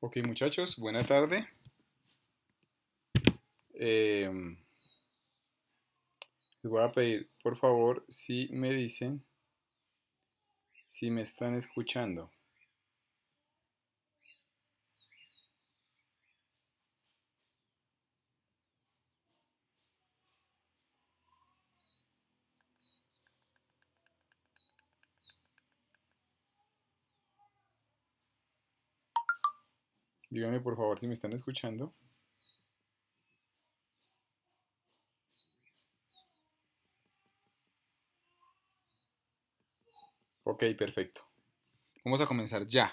Ok muchachos, buena tarde. Eh, les voy a pedir, por favor, si me dicen, si me están escuchando. por favor si me están escuchando. Ok, perfecto. Vamos a comenzar ya.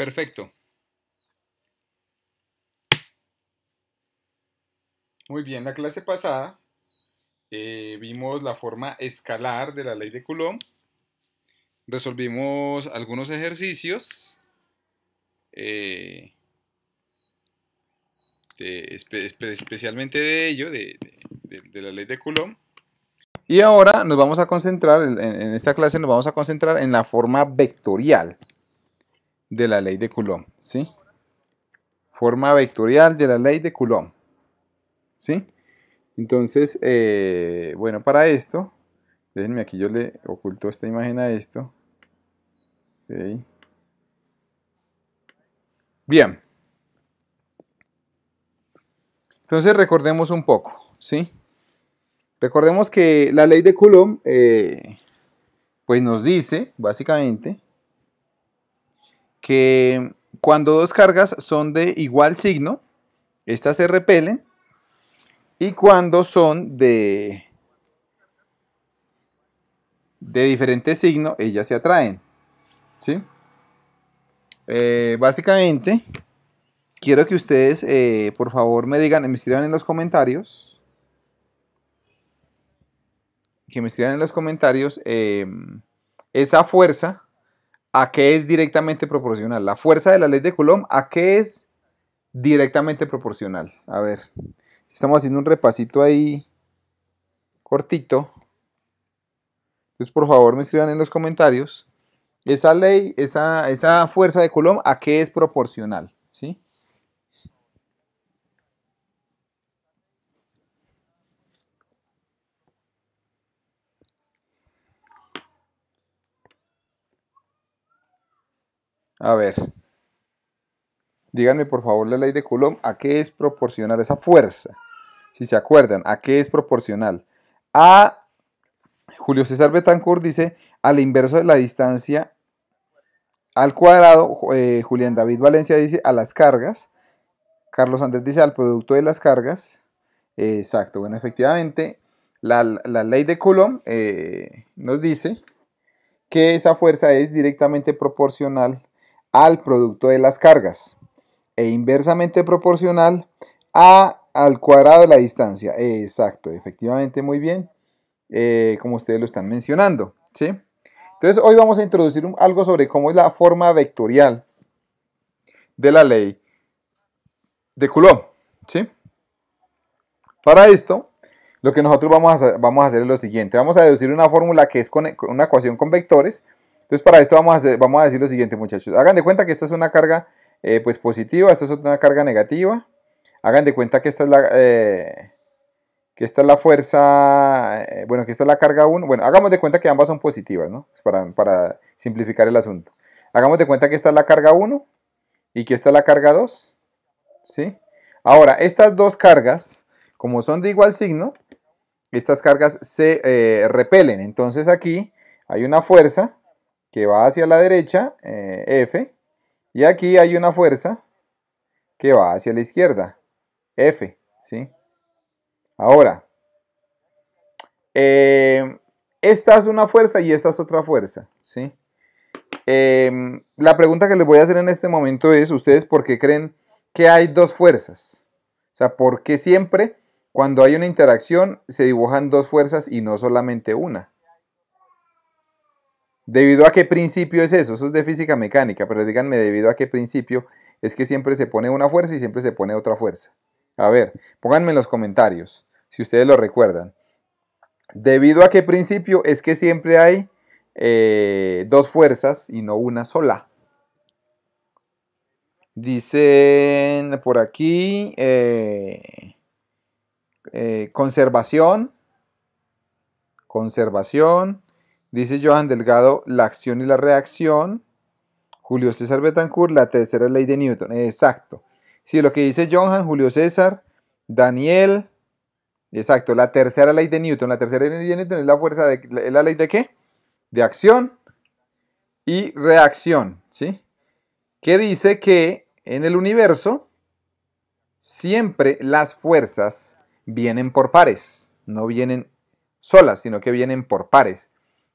Perfecto. Muy bien, la clase pasada eh, vimos la forma escalar de la ley de Coulomb. Resolvimos algunos ejercicios eh, especialmente de ello, de, la ley de Coulomb. Y ahora nos vamos a concentrar, en, en esta clase nos vamos a concentrar en la forma vectorial de la ley de Coulomb, ¿sí? Forma vectorial de la ley de Coulomb, ¿sí? Entonces, eh, bueno, para esto, déjenme aquí, yo le oculto esta imagen a esto. Bien. Entonces recordemos un poco, ¿sí? Recordemos que la ley de Coulomb, eh, pues nos dice, básicamente, que cuando dos cargas son de igual signo, estas se repelen. Y cuando son de, de diferente signo, ellas se atraen. ¿sí? Eh, básicamente, quiero que ustedes, eh, por favor, me digan, me escriban en los comentarios. Que me escriban en los comentarios eh, esa fuerza ¿a qué es directamente proporcional? La fuerza de la ley de Coulomb, ¿a qué es directamente proporcional? A ver, estamos haciendo un repasito ahí cortito. Entonces, por favor, me escriban en los comentarios. Esa ley, esa, esa fuerza de Coulomb, ¿a qué es proporcional? ¿Sí? A ver, díganme por favor la ley de Coulomb, ¿a qué es proporcional esa fuerza? Si se acuerdan, ¿a qué es proporcional? A, Julio César Betancourt dice, al inverso de la distancia al cuadrado, eh, Julián David Valencia dice a las cargas, Carlos Andrés dice al producto de las cargas, exacto, bueno, efectivamente, la, ley de Coulomb eh, nos dice que esa fuerza es directamente proporcional al producto de las cargas e inversamente proporcional a al cuadrado de la distancia. Exacto, efectivamente, muy bien, eh, como ustedes lo están mencionando. ¿sí? Entonces, hoy vamos a introducir algo sobre cómo es la forma vectorial de la ley de Coulomb. ¿sí? Para esto, lo que nosotros vamos a, vamos a hacer es lo siguiente. Vamos a deducir una fórmula que es una ecuación con vectores entonces, para esto vamos a, decir lo siguiente, muchachos. Hagan de cuenta que esta es una carga eh, pues positiva, esta es una carga negativa. Hagan de cuenta que esta es la, eh, que esta es la fuerza, eh, bueno, que esta es la carga 1. Bueno, hagamos de cuenta que ambas son positivas, ¿no? Para, simplificar el asunto. Hagamos de cuenta que esta es la carga 1 y que esta es la carga 2. ¿Sí? Ahora, estas dos cargas, como son de igual signo, estas cargas se repelen. Entonces aquí hay una fuerza que va hacia la derecha, eh, F, y aquí hay una fuerza que va hacia la izquierda, F, ¿sí? Ahora, em, esta es una fuerza y esta es otra fuerza, ¿sí? Em, la pregunta que les voy a hacer en este momento es, ¿ustedes por qué creen que hay dos fuerzas? O sea, ¿por qué siempre cuando hay una interacción se dibujan dos fuerzas y no solamente una? ¿Debido a qué principio es eso? Eso es de física mecánica, pero díganme, ¿debido a qué principio es que siempre se pone una fuerza y siempre se pone otra fuerza? A ver, pónganme en los comentarios, si ustedes lo recuerdan. ¿Debido a qué principio es que siempre hay eh, dos fuerzas y no una sola? Dicen por aquí eh, eh, conservación, conservación, Dice Johan Delgado, la acción y la reacción. Julio César Betancourt, la tercera ley de Newton. Exacto. Sí, lo que dice Johan, Julio César, Daniel. Exacto, la tercera ley de Newton. La tercera ley de Newton es la fuerza de... la ley de qué? De acción y reacción, ¿sí? Que dice que en el universo siempre las fuerzas vienen por pares. No vienen solas, sino que vienen por pares.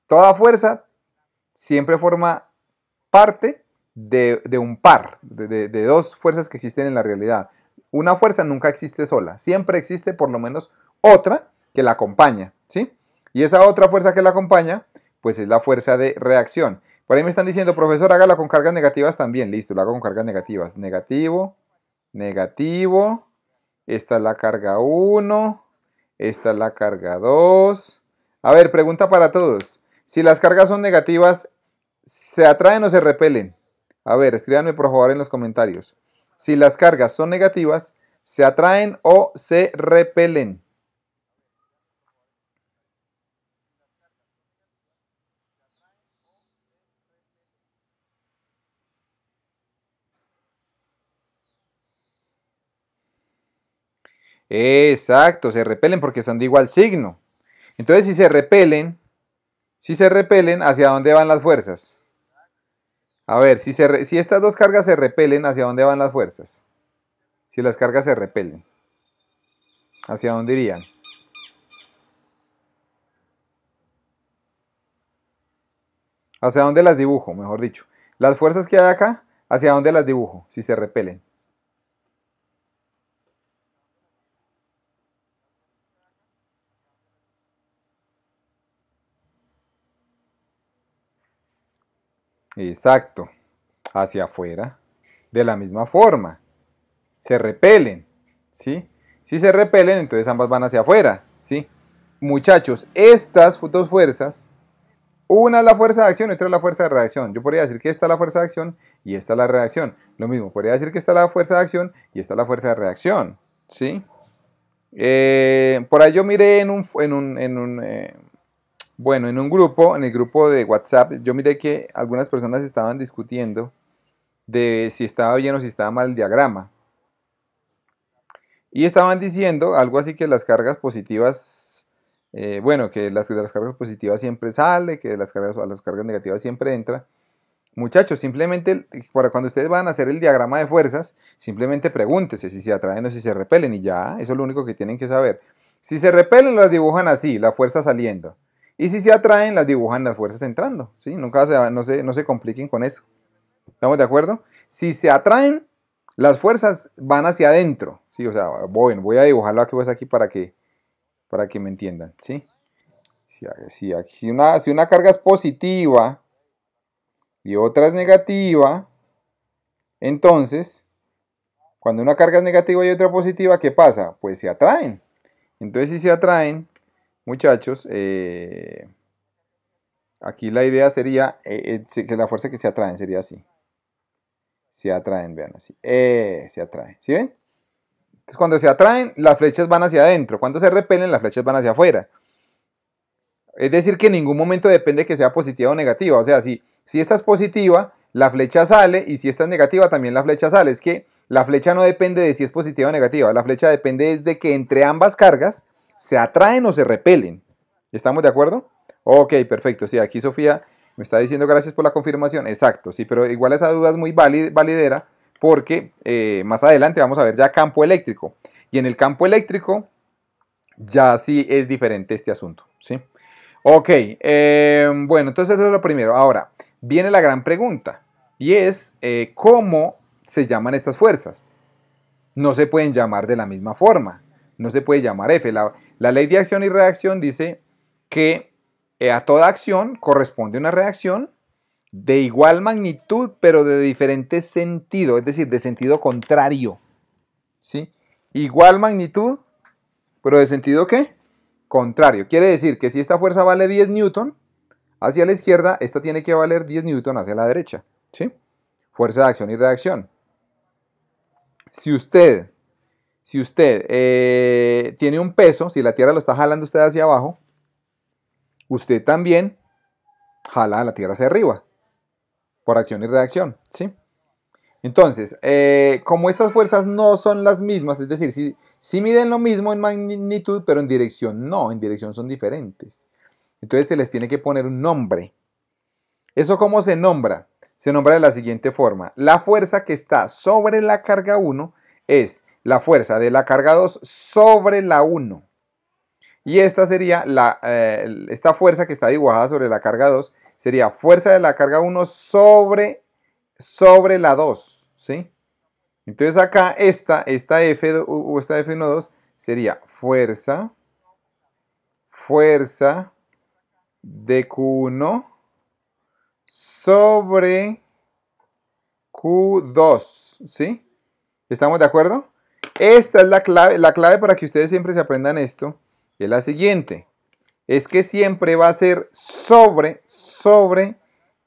Toda fuerza siempre forma parte de, un par, de, dos fuerzas que existen en la realidad. Una fuerza nunca existe sola, siempre existe por lo menos otra que la acompaña, ¿sí? Y esa otra fuerza que la acompaña, pues es la fuerza de reacción. Por ahí me están diciendo, profesor, hágala con cargas negativas también. Listo, la hago con cargas negativas. Negativo, negativo. Esta es la carga 1. Esta es la carga 2. A ver, pregunta para todos. Si las cargas son negativas, ¿se atraen o se repelen? A ver, escríbanme por favor en los comentarios. Si las cargas son negativas, ¿se atraen o se repelen? Exacto, se repelen porque son de igual signo. Entonces, si se repelen, si se repelen, ¿hacia dónde van las fuerzas? A ver, si, si estas dos cargas se repelen, ¿hacia dónde van las fuerzas? Si las cargas se repelen, ¿hacia dónde irían? ¿Hacia dónde las dibujo, mejor dicho? Las fuerzas que hay acá, ¿hacia dónde las dibujo si se repelen? Exacto, hacia afuera. De la misma forma, se repelen, ¿sí? Si se repelen, entonces ambas van hacia afuera, ¿sí? Muchachos, estas dos fuerzas, una es la fuerza de acción y otra es la fuerza de reacción. Yo podría decir que esta es la fuerza de acción y esta es la reacción. Lo mismo, podría decir que esta es la fuerza de acción y esta es la fuerza de reacción, ¿sí? Eh, por ahí yo miré en un, en un, eh, bueno, en un grupo, en el grupo de WhatsApp, yo miré que algunas personas estaban discutiendo de si estaba bien o si estaba mal el diagrama. Y estaban diciendo algo así que las cargas positivas, eh, bueno, que las, de las cargas positivas siempre sale, que de las cargas, las cargas negativas siempre entra. Muchachos, simplemente para cuando ustedes van a hacer el diagrama de fuerzas, simplemente pregúntese si se atraen o si se repelen y ya, eso es lo único que tienen que saber. Si se repelen, las dibujan así, la fuerza saliendo. Y si se atraen, las dibujan las fuerzas entrando. ¿sí? Nunca se, no, se, no se compliquen con eso. ¿Estamos de acuerdo? Si se atraen, las fuerzas van hacia adentro. ¿sí? O sea, voy, voy a dibujarlo aquí, pues, aquí para que, para que me entiendan. ¿sí? si, si una carga es positiva y otra es negativa, entonces, cuando una carga es negativa y otra positiva, ¿qué pasa? Pues se atraen. Entonces, si se atraen, muchachos, eh, aquí la idea sería eh, eh, que la fuerza que se atraen sería así. Se atraen, vean así. se atraen. ¿Sí ven? Entonces cuando se atraen, las flechas van hacia adentro. Cuando se repelen, las flechas van hacia afuera. Es decir, que en ningún momento depende que sea positiva o negativa. O sea, si, si esta es positiva, la flecha sale y si esta es negativa, también la flecha sale. Es que la flecha no depende de si es positiva o negativa. La flecha depende de que entre ambas cargas ¿Se atraen o se repelen? ¿Estamos de acuerdo? Ok, perfecto. Sí, aquí Sofía me está diciendo gracias por la confirmación. Exacto, sí, pero igual esa duda es muy validera porque eh, más adelante vamos a ver ya campo eléctrico. Y en el campo eléctrico ya sí es diferente este asunto, ¿sí? Ok, eh, bueno, entonces eso es lo primero. Ahora, viene la gran pregunta y es eh, cómo se llaman estas fuerzas. No se pueden llamar de la misma forma. No se puede llamar F. La ley de acción y reacción dice que eh, a toda acción corresponde una reacción de igual magnitud, pero de diferente sentido, es decir, de sentido contrario. ¿Sí? Igual magnitud, pero de sentido qué? Contrario. Quiere decir que si esta fuerza vale 10 newton hacia la izquierda, esta tiene que valer 10 newton hacia la derecha. ¿Sí? Fuerza de acción y reacción. Si usted si usted eh, tiene un peso, si la Tierra lo está jalando usted hacia abajo, usted también jala a la Tierra hacia arriba, por acción y reacción, ¿sí? Entonces, eh, como estas fuerzas no son las mismas, es decir, si, si miden lo mismo en magnitud, pero en dirección no, en dirección son diferentes. Entonces se les tiene que poner un nombre. ¿Eso cómo se nombra? Se nombra de la siguiente forma. La fuerza que está sobre la carga 1 es la fuerza de la carga 2 sobre la 1. Y esta sería la, eh, esta fuerza que está dibujada sobre la carga 2 sería fuerza de la carga 1 sobre, sobre la 2, ¿sí? Entonces acá esta, esta F o esta F12 sería fuerza, fuerza de Q1 sobre Q2, ¿sí? ¿Estamos de acuerdo? Esta es la clave, la clave para que ustedes siempre se aprendan esto, es la siguiente, es que siempre va a ser sobre, sobre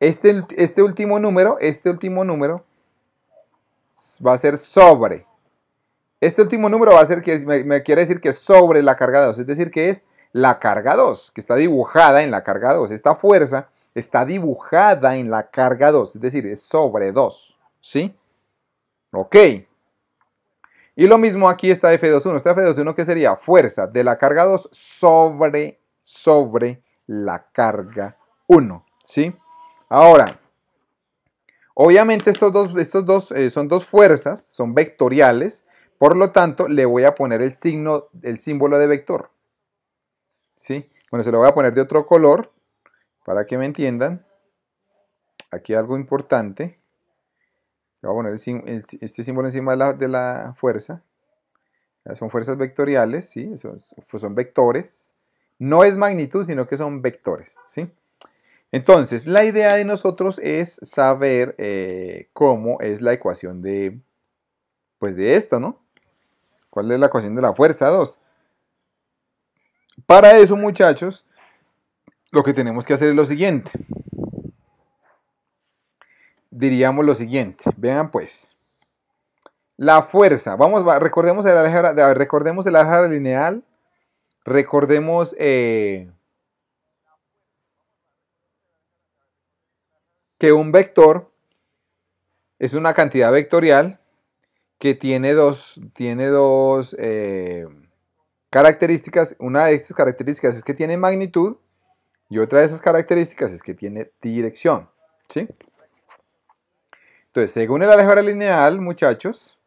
este, este último número, este último número va a ser sobre. Este último número va a ser que me, me quiere decir que es sobre la carga 2, es decir, que es la carga 2, que está dibujada en la carga 2. Esta fuerza está dibujada en la carga 2, es decir, es sobre 2, ¿sí? Ok. Y lo mismo aquí está F21. ¿está F21 ¿Qué sería fuerza de la carga 2 sobre, sobre la carga 1. ¿Sí? Ahora, obviamente estos dos, estos dos eh, son dos fuerzas, son vectoriales. Por lo tanto, le voy a poner el signo, símbolo de vector. ¿Sí? Bueno, se lo voy a poner de otro color para que me entiendan. Aquí algo importante. Le voy a poner este símbolo encima de la, fuerza. Son fuerzas vectoriales, ¿sí? Pues son, vectores. No es magnitud, sino que son vectores, ¿sí? Entonces, la idea de nosotros es saber eh, cómo es la ecuación de, pues de esta, ¿no? ¿Cuál es la ecuación de la fuerza 2? Para eso, muchachos, lo que tenemos que hacer es lo siguiente diríamos lo siguiente. Vean pues. La fuerza. Vamos, recordemos el álgebra, recordemos el álgebra lineal. Recordemos... Eh, que un vector es una cantidad vectorial que tiene dos, tiene dos eh, características. Una de estas características es que tiene magnitud y otra de esas características es que tiene dirección. ¿sí? Entonces, según el álgebra lineal, muchachos,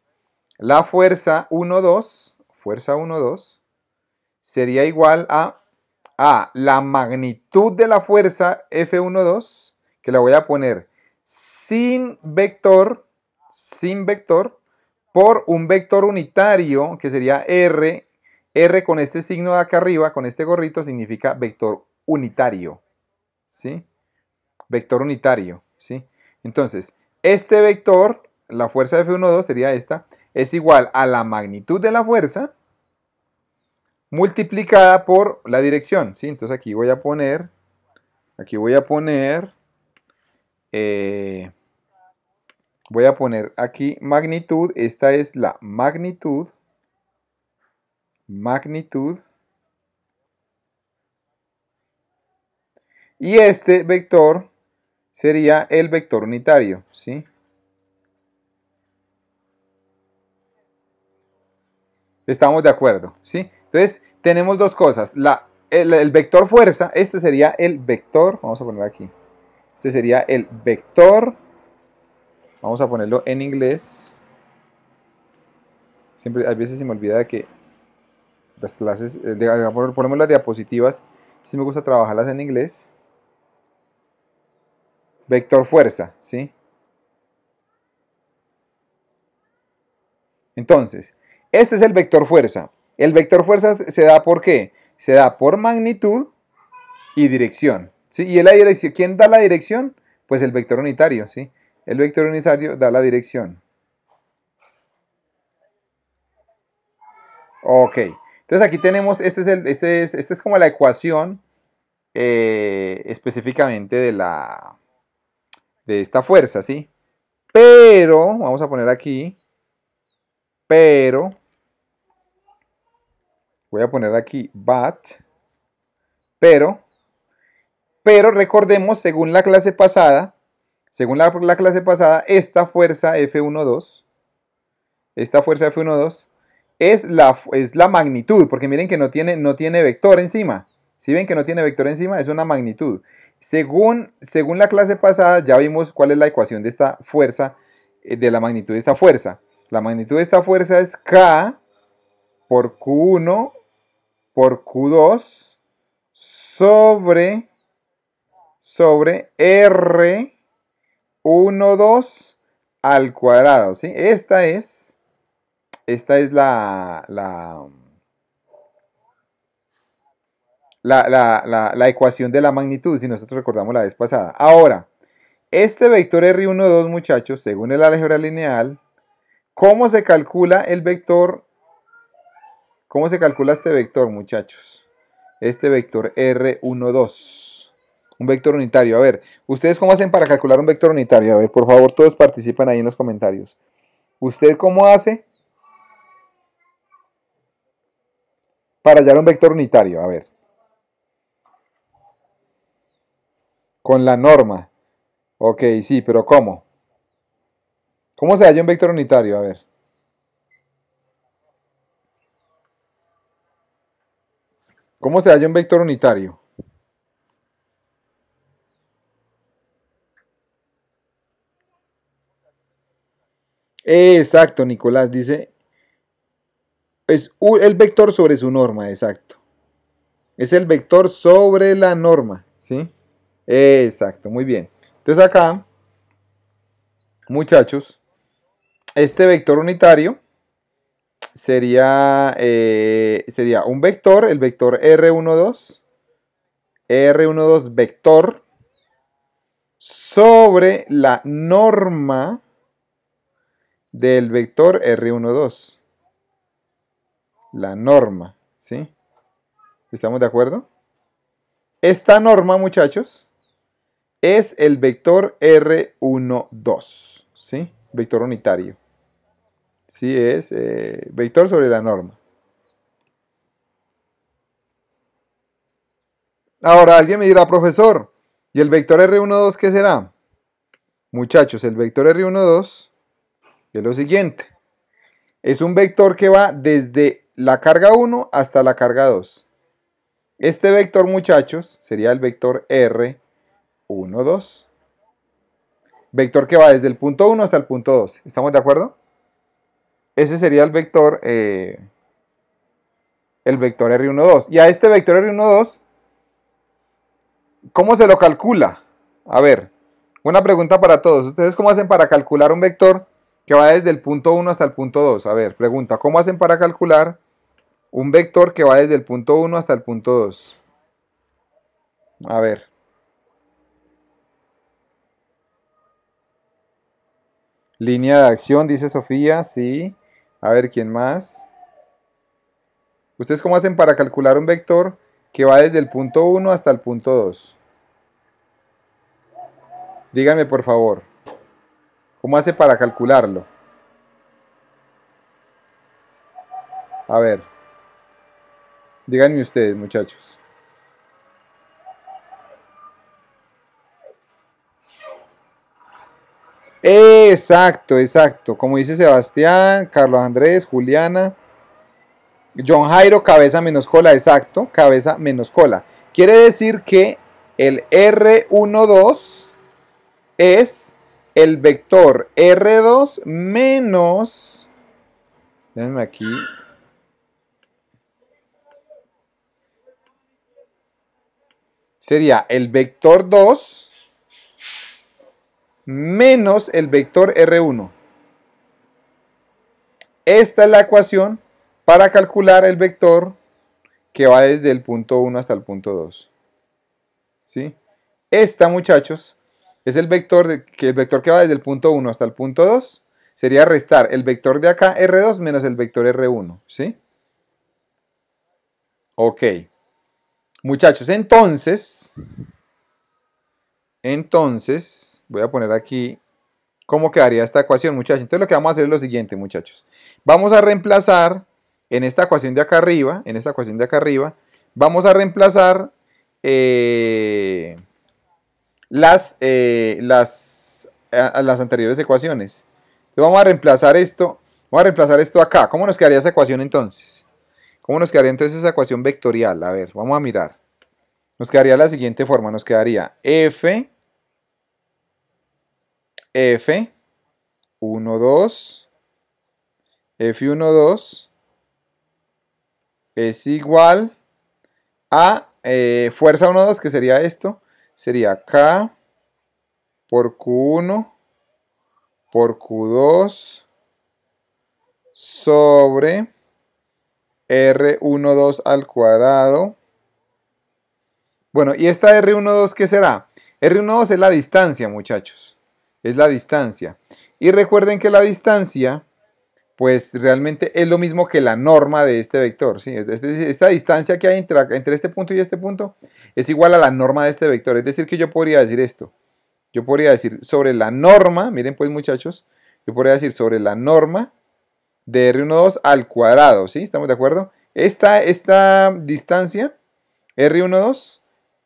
la fuerza 1, 2, fuerza 1, 2, sería igual a, a la magnitud de la fuerza F1, 2, que la voy a poner sin vector, sin vector, por un vector unitario, que sería R, R con este signo de acá arriba, con este gorrito, significa vector unitario, ¿sí? Vector unitario, ¿sí? Entonces, este vector, la fuerza de F12 sería esta, es igual a la magnitud de la fuerza multiplicada por la dirección. ¿sí? Entonces aquí voy a poner, aquí voy a poner, eh, voy a poner aquí magnitud, esta es la magnitud, magnitud, y este vector sería el vector unitario, ¿sí? Estamos de acuerdo, ¿sí? Entonces, tenemos dos cosas. La, el, vector fuerza, este sería el vector, vamos a poner aquí. Este sería el vector, vamos a ponerlo en inglés. Siempre, a veces se me olvida que las clases, eh, ponemos las diapositivas, si me gusta trabajarlas en inglés vector fuerza, ¿sí? Entonces, este es el vector fuerza. El vector fuerza se da por qué? Se da por magnitud y dirección, ¿sí? Y la dirección, ¿quién da la dirección? Pues el vector unitario, ¿sí? El vector unitario da la dirección. Ok, entonces aquí tenemos, este es, este es, como la ecuación eh, específicamente de la, de esta fuerza, ¿sí? Pero, vamos a poner aquí, pero, voy a poner aquí bat, pero, pero recordemos, según la clase pasada, según la, la clase pasada, esta fuerza F12, esta fuerza F12 es la, es la magnitud, porque miren que no tiene, no tiene vector encima, si ven que no tiene vector encima, es una magnitud. Según, según la clase pasada, ya vimos cuál es la ecuación de esta fuerza, eh, de la magnitud de esta fuerza. La magnitud de esta fuerza es K por Q1 por Q2 sobre, sobre R12 al cuadrado. ¿sí? Esta es, esta es la la, ecuación de la magnitud, si nosotros recordamos la vez pasada. Ahora, este vector R1, 2, muchachos, según el álgebra lineal, ¿cómo se calcula el vector? ¿Cómo se calcula este vector, muchachos? Este vector R1, 2. Un vector unitario. A ver, ¿ustedes cómo hacen para calcular un vector unitario? A ver, por favor, todos participan ahí en los comentarios. ¿Usted cómo hace para hallar un vector unitario? A ver. Con la norma. Ok, sí, pero ¿cómo? ¿Cómo se halla un vector unitario? A ver. ¿Cómo se halla un vector unitario? Exacto, Nicolás, dice, es el vector sobre su norma, exacto. Es el vector sobre la norma, ¿sí? Exacto, muy bien. Entonces acá, muchachos, este vector unitario sería, eh, sería un vector, el vector R12, R12 vector, sobre la norma del vector R12. La norma, ¿sí? ¿Estamos de acuerdo? Esta norma, muchachos, es el vector R12, ¿sí? Vector unitario. Sí, es eh, vector sobre la norma. Ahora alguien me dirá, profesor, ¿y el vector R12 qué será? Muchachos, el vector R12 es lo siguiente. Es un vector que va desde la carga 1 hasta la carga 2. Este vector, muchachos, sería el vector r 1 1, 2. Vector que va desde el punto 1 hasta el punto 2. ¿Estamos de acuerdo? Ese sería el vector, eh, el vector R1, 2. Y a este vector R1, 2, ¿cómo se lo calcula? A ver, una pregunta para todos. ¿Ustedes cómo hacen para calcular un vector que va desde el punto 1 hasta el punto 2? A ver, pregunta, ¿cómo hacen para calcular un vector que va desde el punto 1 hasta el punto 2? A ver. Línea de acción, dice Sofía, sí. A ver, ¿quién más? ¿Ustedes cómo hacen para calcular un vector que va desde el punto 1 hasta el punto 2? Díganme, por favor. ¿Cómo hace para calcularlo? A ver. Díganme ustedes, muchachos. Exacto, exacto. Como dice Sebastián, Carlos Andrés, Juliana. John Jairo, cabeza menos cola, exacto. Cabeza menos cola. Quiere decir que el R12 es el vector R2 menos... Déjenme aquí. Sería el vector 2 menos el vector R1. Esta es la ecuación para calcular el vector que va desde el punto 1 hasta el punto 2. ¿Sí? Esta, muchachos, es el vector, de, que el vector que va desde el punto 1 hasta el punto 2 sería restar el vector de acá, R2, menos el vector R1. ¿Sí? Ok. Muchachos, entonces... Entonces voy a poner aquí cómo quedaría esta ecuación, muchachos. Entonces lo que vamos a hacer es lo siguiente, muchachos. Vamos a reemplazar en esta ecuación de acá arriba, en esta ecuación de acá arriba, vamos a reemplazar eh, las, eh, las, las anteriores ecuaciones. Entonces vamos a reemplazar esto, vamos a reemplazar esto acá. ¿Cómo nos quedaría esa ecuación entonces? ¿Cómo nos quedaría entonces esa ecuación vectorial? A ver, vamos a mirar. Nos quedaría la siguiente forma, nos quedaría f F, 1, 2, F1, 2 es igual a eh, fuerza 1, 2, que sería esto, sería K por Q1 por Q2 sobre R12 al cuadrado. Bueno, ¿y esta R12 qué será? R12 es la distancia, muchachos es la distancia. Y recuerden que la distancia, pues realmente es lo mismo que la norma de este vector. ¿sí? esta distancia que hay entre, entre este punto y este punto es igual a la norma de este vector. Es decir, que yo podría decir esto. Yo podría decir sobre la norma, miren pues muchachos, yo podría decir sobre la norma de R12 al cuadrado, ¿sí? ¿Estamos de acuerdo? Esta, esta distancia, R12,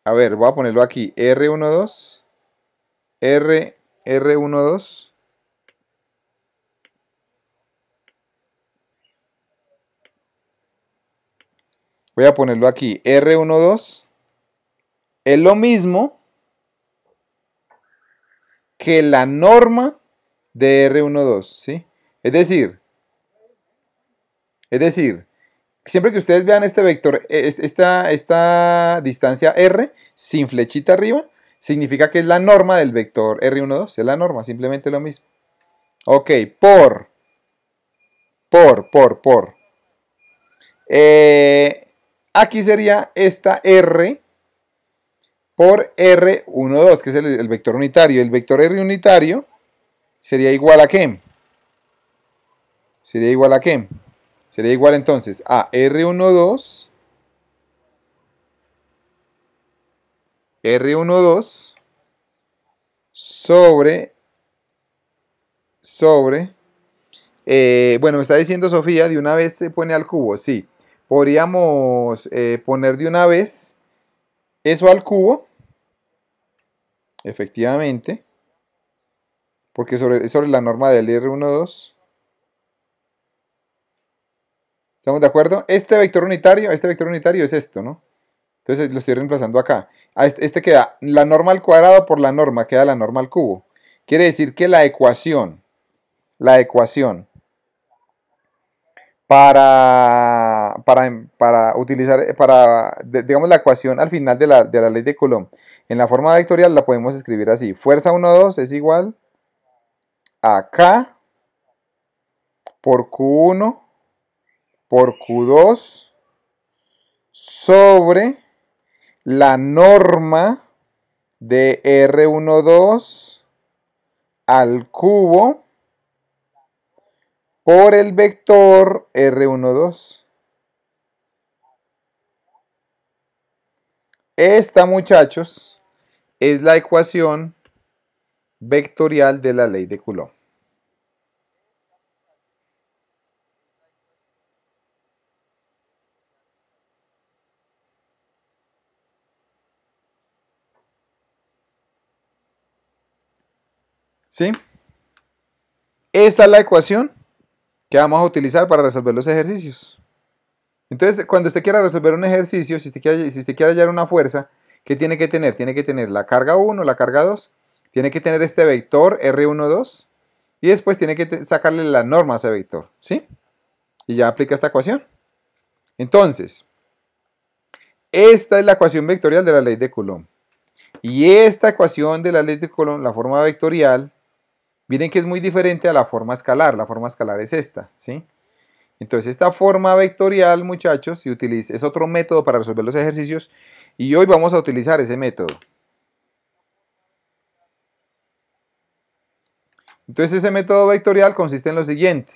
a ver, voy a ponerlo aquí, R12, R R12 voy a ponerlo aquí, R12, es lo mismo que la norma de R12, ¿sí? Es decir, es decir, siempre que ustedes vean este vector, e, esta distancia R sin flechita arriba, significa que es la norma del vector R12, es la norma, simplemente lo mismo. Ok, por, por, por, por. Eh, aquí sería esta R por R12, que es el, el, vector unitario. El vector R unitario sería igual a qué? Sería igual a qué? Sería igual entonces a R12 R12 sobre, sobre, eh, bueno, me está diciendo Sofía, de una vez se pone al cubo, sí. Podríamos eh, poner de una vez eso al cubo, efectivamente, porque sobre, sobre la norma del R12. ¿Estamos de acuerdo? Este vector unitario, este vector unitario es esto, ¿no? Entonces lo estoy reemplazando acá. Ah, este, este, queda la norma al cuadrado por la norma, queda la norma al cubo. Quiere decir que la ecuación, la ecuación para, para, para utilizar, para, digamos, la ecuación al final de la, de la ley de Coulomb, en la forma vectorial la podemos escribir así. Fuerza 2 es igual a K por Q1 por Q2 sobre la norma de R12 al cubo por el vector R12. Esta, muchachos, es la ecuación vectorial de la ley de Coulomb. ¿Sí? Esta es la ecuación que vamos a utilizar para resolver los ejercicios. Entonces, cuando usted quiera resolver un ejercicio, si usted quiere, hallar una fuerza, ¿qué tiene que tener? Tiene que tener la carga 1, la carga 2, tiene que tener este vector R12 y después tiene que sacarle la norma a ese vector, ¿sí? Y ya aplica esta ecuación. Entonces, esta es la ecuación vectorial de la ley de Coulomb. Y esta ecuación de la ley de Coulomb, la forma vectorial, Miren que es muy diferente a la forma escalar. La forma escalar es esta, ¿sí? Entonces, esta forma vectorial, muchachos, es otro método para resolver los ejercicios y hoy vamos a utilizar ese método. Entonces, ese método vectorial consiste en lo siguiente,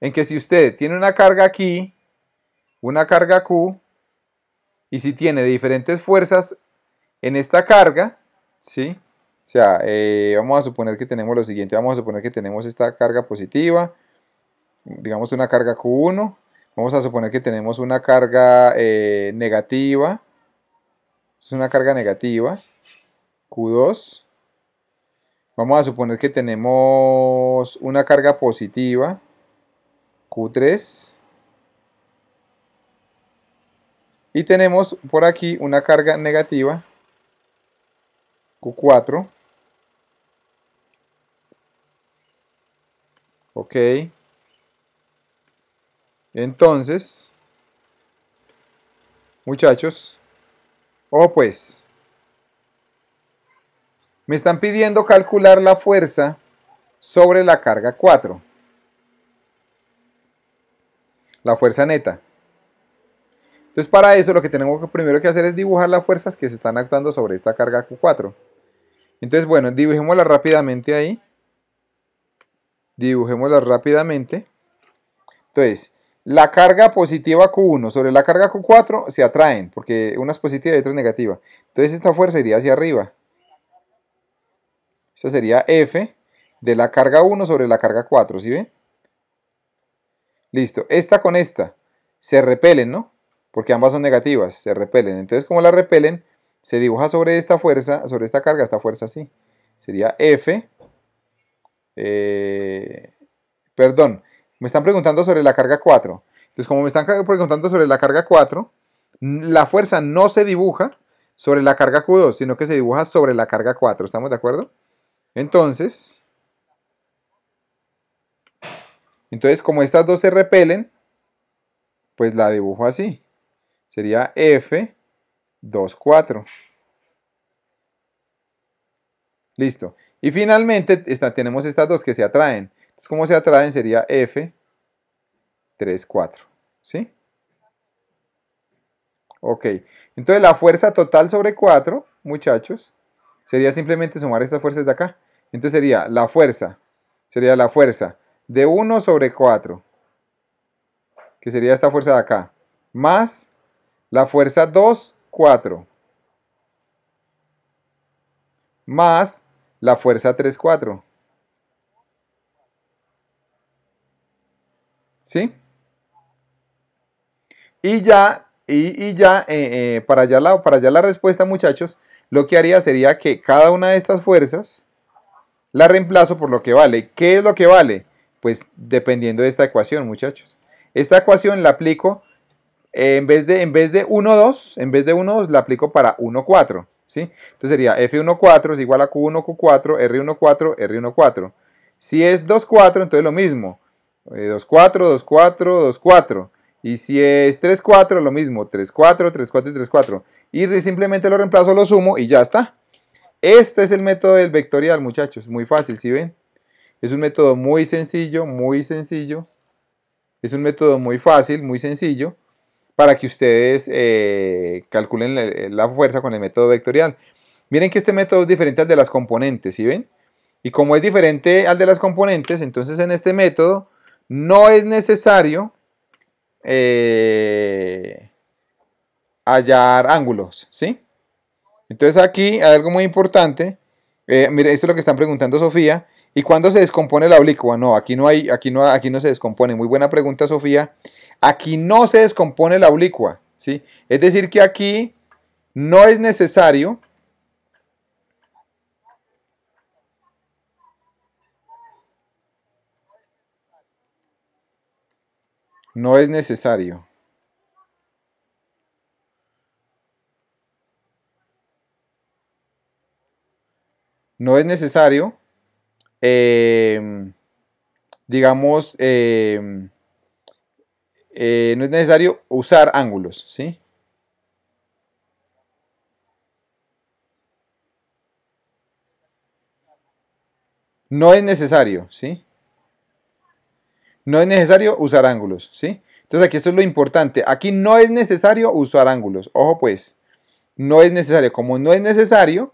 en que si usted tiene una carga aquí, una carga Q, y si tiene diferentes fuerzas en esta carga, ¿sí? O sea, eh, vamos a suponer que tenemos lo siguiente, vamos a suponer que tenemos esta carga positiva, digamos una carga Q1, vamos a suponer que tenemos una carga eh, negativa, es una carga negativa, Q2, vamos a suponer que tenemos una carga positiva, Q3, y tenemos por aquí una carga negativa, Q4. Ok. Entonces, muchachos, o oh pues, me están pidiendo calcular la fuerza sobre la carga 4. La fuerza neta. Entonces para eso lo que tenemos primero que hacer es dibujar las fuerzas que se están actuando sobre esta carga Q4. Entonces, bueno, dibujémosla rápidamente ahí. Dibujémosla rápidamente. Entonces, la carga positiva Q1 sobre la carga Q4 se atraen, porque una es positiva y otra es negativa. Entonces esta fuerza iría hacia arriba. Esta sería F de la carga 1 sobre la carga 4, ¿sí ven? Listo, esta con esta se repelen, ¿no? Porque ambas son negativas, se repelen. Entonces como la repelen, se dibuja sobre esta fuerza, sobre esta carga, esta fuerza así. Sería F. Eh, perdón, me están preguntando sobre la carga 4. Entonces, como me están preguntando sobre la carga 4, la fuerza no se dibuja sobre la carga Q2, sino que se dibuja sobre la carga 4. ¿Estamos de acuerdo? Entonces, entonces como estas dos se repelen, pues la dibujo así. Sería F 2, 4. Listo. Y finalmente tenemos estas dos que se atraen. Entonces, ¿cómo se atraen? Sería F, 3, 4. ¿Sí? Ok. Entonces, la fuerza total sobre 4, muchachos, sería simplemente sumar estas fuerzas de acá. Entonces, sería la fuerza, sería la fuerza de 1 sobre 4, que sería esta fuerza de acá, más la fuerza 2 4 más la fuerza 3, 4. ¿Sí? Y ya, y, ya, eh, eh, para, allá la, para allá la respuesta, muchachos, lo que haría sería que cada una de estas fuerzas la reemplazo por lo que vale. ¿Qué es lo que vale? Pues dependiendo de esta ecuación, muchachos. Esta ecuación la aplico eh, en vez de, 1, 2, en vez de 1, 2, la aplico para 1, 4. ¿sí? Entonces sería F1, 4 es igual a Q1, Q4, R1, 4, R1, 4. Si es 2, 4, entonces lo mismo. 2, 4, 2, 4, 2, 4. Y si es 3, 4, lo mismo. 3, 4, 3, 4 y 3, 4. Y simplemente lo reemplazo, lo sumo y ya está. Este es el método del vectorial, muchachos. Muy fácil, ¿sí ven? Es un método muy sencillo, muy sencillo. Es un método muy fácil, muy sencillo para que ustedes eh, calculen eh, la, fuerza con el método vectorial. Miren que este método es diferente al de las componentes, ven? Y como es diferente al de las componentes, entonces en este método no es necesario eh, hallar ángulos, ¿sí? Entonces aquí hay algo muy importante. esto es lo que están preguntando Sofía. ¿Y cuándo se descompone la oblicua? No, aquí no, hay, aquí, no, aquí no se descompone. Muy buena pregunta, Sofía. Aquí no se descompone la oblicua. ¿sí? Es decir, que aquí no es necesario no es necesario. No es necesario Em, digamos, em, eh, no es necesario usar ángulos, ¿sí? No es necesario, ¿sí? No es necesario usar ángulos, ¿sí? Entonces aquí esto es lo importante. Aquí no es necesario usar ángulos. Ojo pues, no es necesario. Como no es necesario,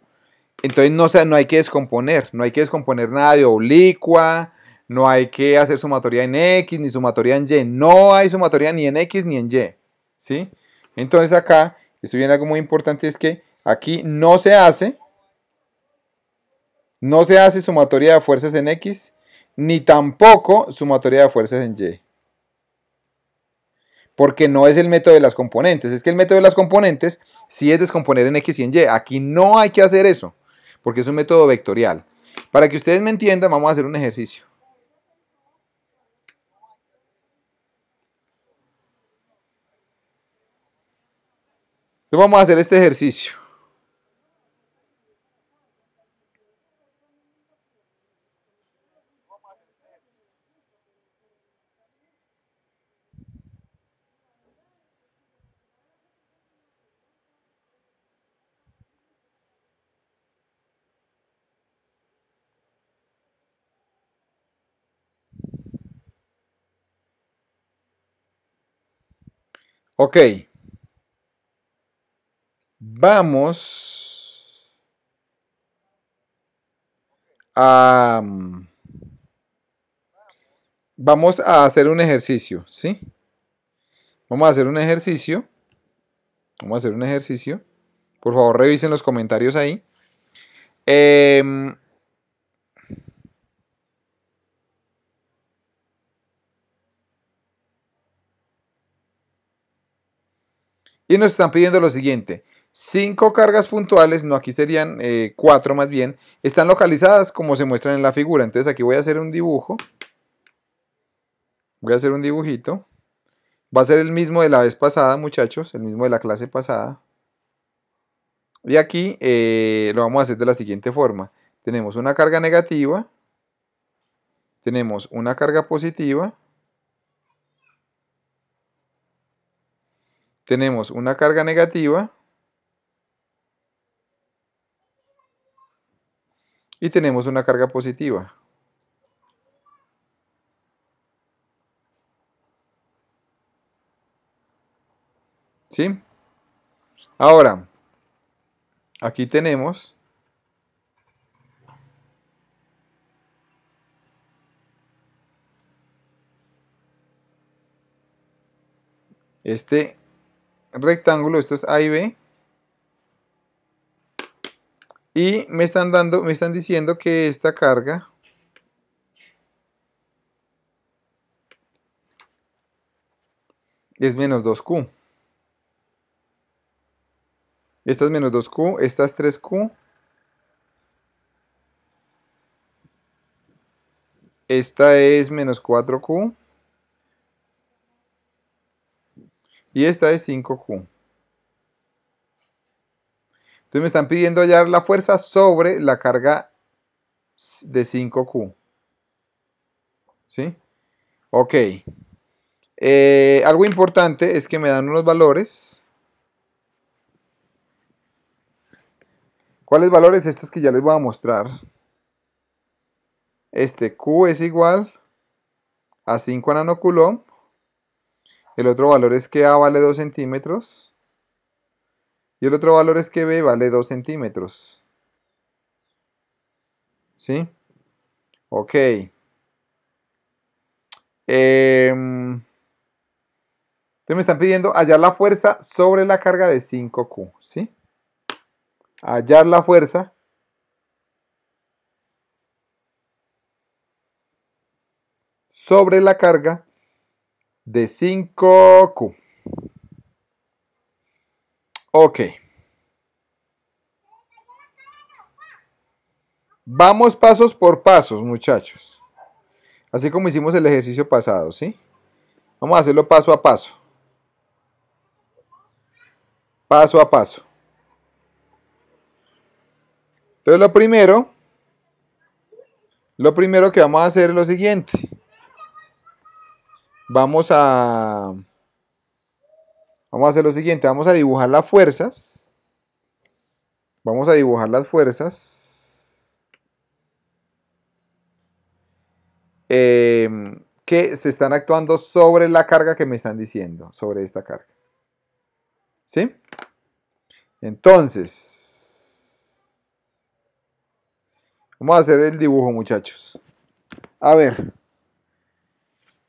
entonces no, no hay que descomponer, no hay que descomponer nada de oblicua, no hay que hacer sumatoria en X ni sumatoria en Y, no hay sumatoria ni en X ni en Y, ¿sí? Entonces acá, esto viene algo muy importante, es que aquí no se hace, no se hace sumatoria de fuerzas en X, ni tampoco sumatoria de fuerzas en Y. Porque no es el método de las componentes, es que el método de las componentes sí es descomponer en X y en Y, aquí no hay que hacer eso porque es un método vectorial. Para que ustedes me entiendan, vamos a hacer un ejercicio. Entonces vamos a hacer este ejercicio. Ok. Vamos a... Mm, vamos a hacer un ejercicio, ¿sí? Vamos a hacer un ejercicio. Vamos a hacer un ejercicio. Por favor, revisen los comentarios ahí. Em, Y nos están pidiendo lo siguiente. Cinco cargas puntuales, no aquí serían eh, cuatro más bien, están localizadas como se muestran en la figura. Entonces aquí voy a hacer un dibujo. Voy a hacer un dibujito. Va a ser el mismo de la vez pasada, muchachos, el mismo de la clase pasada. Y aquí eh, lo vamos a hacer de la siguiente forma. Tenemos una carga negativa, tenemos una carga positiva, tenemos una carga negativa y tenemos una carga positiva. ¿Sí? Ahora, aquí tenemos este rectángulo, esto es A y B. Y me están dando, me están diciendo que esta carga es menos 2Q. Esta es menos 2Q, esta es 3Q. Esta es menos 4Q. y esta es 5Q. Entonces me están pidiendo hallar la fuerza sobre la carga de 5Q. ¿Sí? Ok. Eh, algo importante es que me dan unos valores. ¿Cuáles valores? Estos que ya les voy a mostrar. Este Q es igual a 5 nanocoulomb. El otro valor es que A vale 2 centímetros. Y el otro valor es que B vale 2 centímetros. ¿Sí? Ok. Eh, me están pidiendo hallar la fuerza sobre la carga de 5Q. ¿Sí? Hallar la fuerza sobre la carga de 5Q. Ok. Vamos pasos por pasos, muchachos. Así como hicimos el ejercicio pasado, ¿sí? Vamos a hacerlo paso a paso. Paso a paso. Entonces lo primero, lo primero que vamos a hacer es lo siguiente. Vamos a... Vamos a hacer lo siguiente, vamos a dibujar las fuerzas. Vamos a dibujar las fuerzas. Em, que se están actuando sobre la carga que me están diciendo, sobre esta carga. ¿Sí? Entonces, vamos a hacer el dibujo, muchachos. A ver,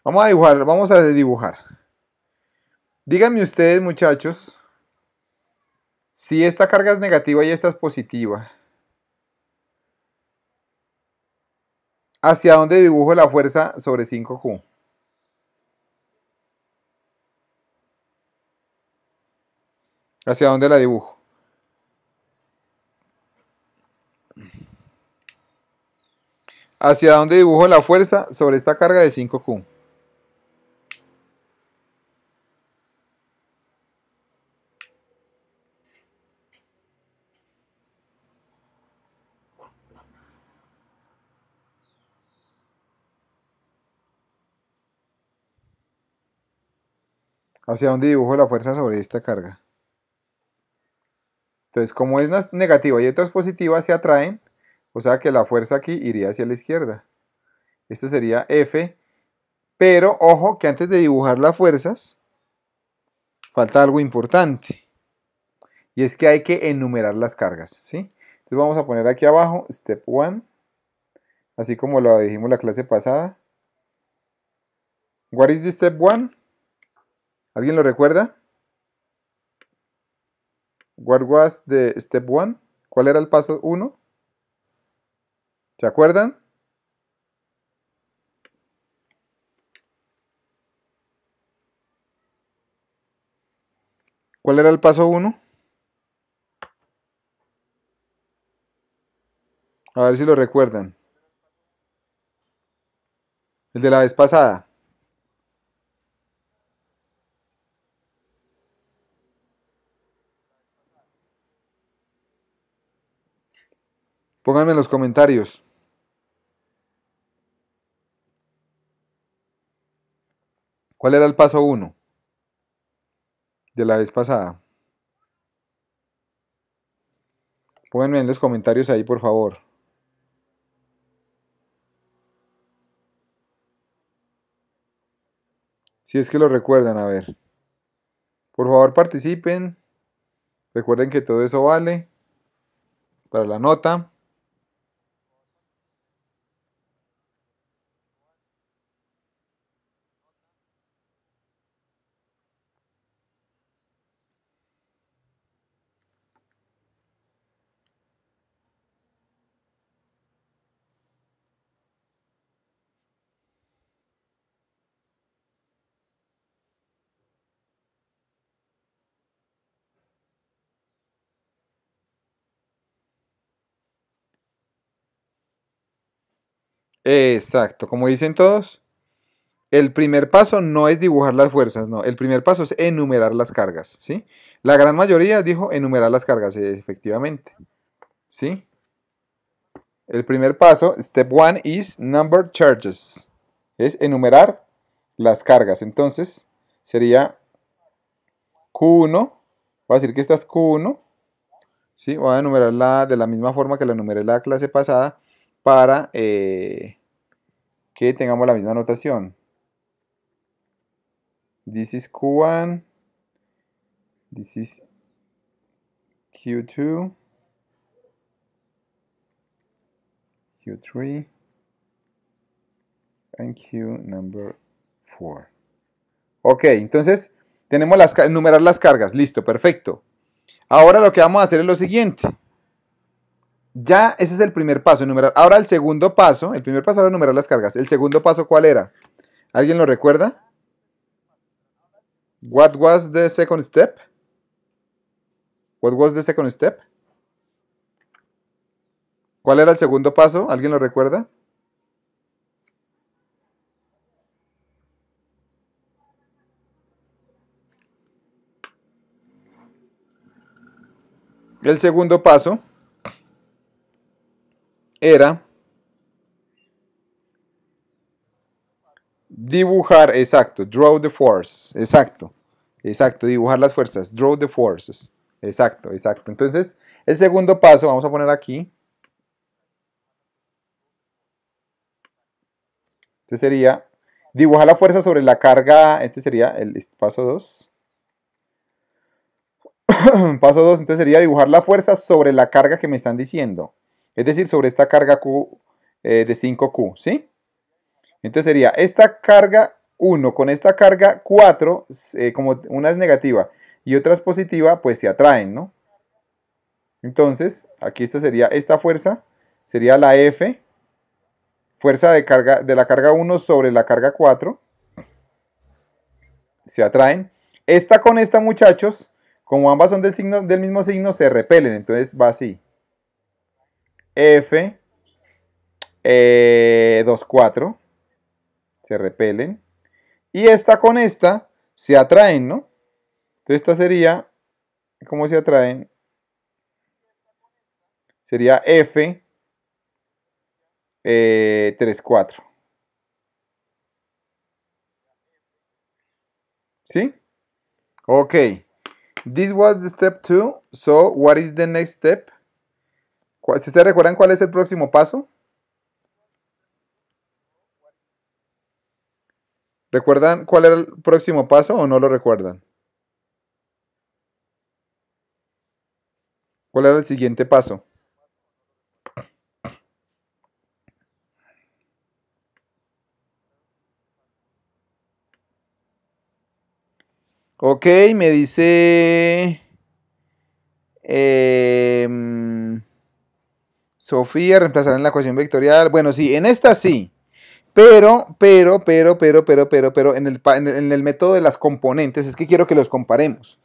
Vamos a dibujar, vamos a dibujar. Díganme ustedes, muchachos, si esta carga es negativa y esta es positiva. ¿Hacia dónde dibujo la fuerza sobre 5Q? ¿Hacia dónde la dibujo? ¿Hacia dónde dibujo la fuerza sobre esta carga de 5Q? hacia dónde dibujo la fuerza sobre esta carga. Entonces, como es negativa y es positiva se atraen, o sea que la fuerza aquí iría hacia la izquierda. esto sería F, pero ojo que antes de dibujar las fuerzas, falta algo importante. Y es que hay que enumerar las cargas, ¿sí? Entonces vamos a poner aquí abajo, step 1, así como lo dijimos la clase pasada. What is the step 1? ¿Alguien lo recuerda? What was the step one? ¿Cuál era el paso uno? ¿Se acuerdan? ¿Cuál era el paso uno? A ver si lo recuerdan. El de la vez pasada. Pónganme en los comentarios. ¿Cuál era el paso 1 de la vez pasada? Pónganme en los comentarios ahí, por favor. Si es que lo recuerdan, a ver. Por favor, participen. Recuerden que todo eso vale para la nota. Exacto, como dicen todos, el primer paso no es dibujar las fuerzas, no, el primer paso es enumerar las cargas, ¿sí? La gran mayoría dijo enumerar las cargas, e, efectivamente, ¿sí? El primer paso, step one, is number charges, es enumerar las cargas, entonces sería Q1, voy a decir que esta es Q1, ¿sí? Voy a enumerarla de la misma forma que la enumeré la clase pasada para... Eh, que tengamos la misma notación. This is Q1. This is Q2. Q3. And Q number 4. Ok, entonces tenemos las, enumerar las cargas. Listo, perfecto. Ahora lo que vamos a hacer es lo siguiente. Ya ese es el primer paso, enumerar. Ahora el segundo paso, el primer paso era enumerar las cargas. ¿El segundo paso cuál era? ¿Alguien lo recuerda? What was the second step? What was the second step? ¿Cuál era el segundo paso? ¿Alguien lo recuerda? El segundo paso era dibujar, exacto, draw the force, exacto, exacto, dibujar las fuerzas, draw the forces, exacto, exacto. Entonces, el segundo paso, vamos a poner aquí. Este sería dibujar la fuerza sobre la carga, este sería el paso 2. paso 2, entonces sería dibujar la fuerza sobre la carga que me están diciendo es decir, sobre esta carga Q eh, de 5Q, ¿sí? Entonces sería esta carga 1 con esta carga 4, eh, como una es negativa y otra es positiva, pues se atraen, ¿no? Entonces, aquí esta sería esta fuerza, sería la F, fuerza de, carga, de la carga 1 sobre la carga 4, se atraen. Esta con esta, muchachos, como ambas son del mismo signo, se repelen, entonces va así. F, eh, 2, 4, se repelen. Y esta con esta se atraen, ¿no? Entonces esta sería, ¿cómo se atraen? Sería F, eh, 3, 4. ¿Sí? Ok. This was the step 2. So, what is the next step? Si ustedes recuerdan cuál es el próximo paso, ¿recuerdan cuál era el próximo paso o no lo recuerdan? ¿Cuál era el siguiente paso? Ok, me dice... Eh, Sofía ¿reemplazar en la ecuación vectorial. Bueno, sí, en esta sí. Pero, pero, pero, pero, pero, pero, pero, en el, en el, método de las componentes es que quiero que los comparemos.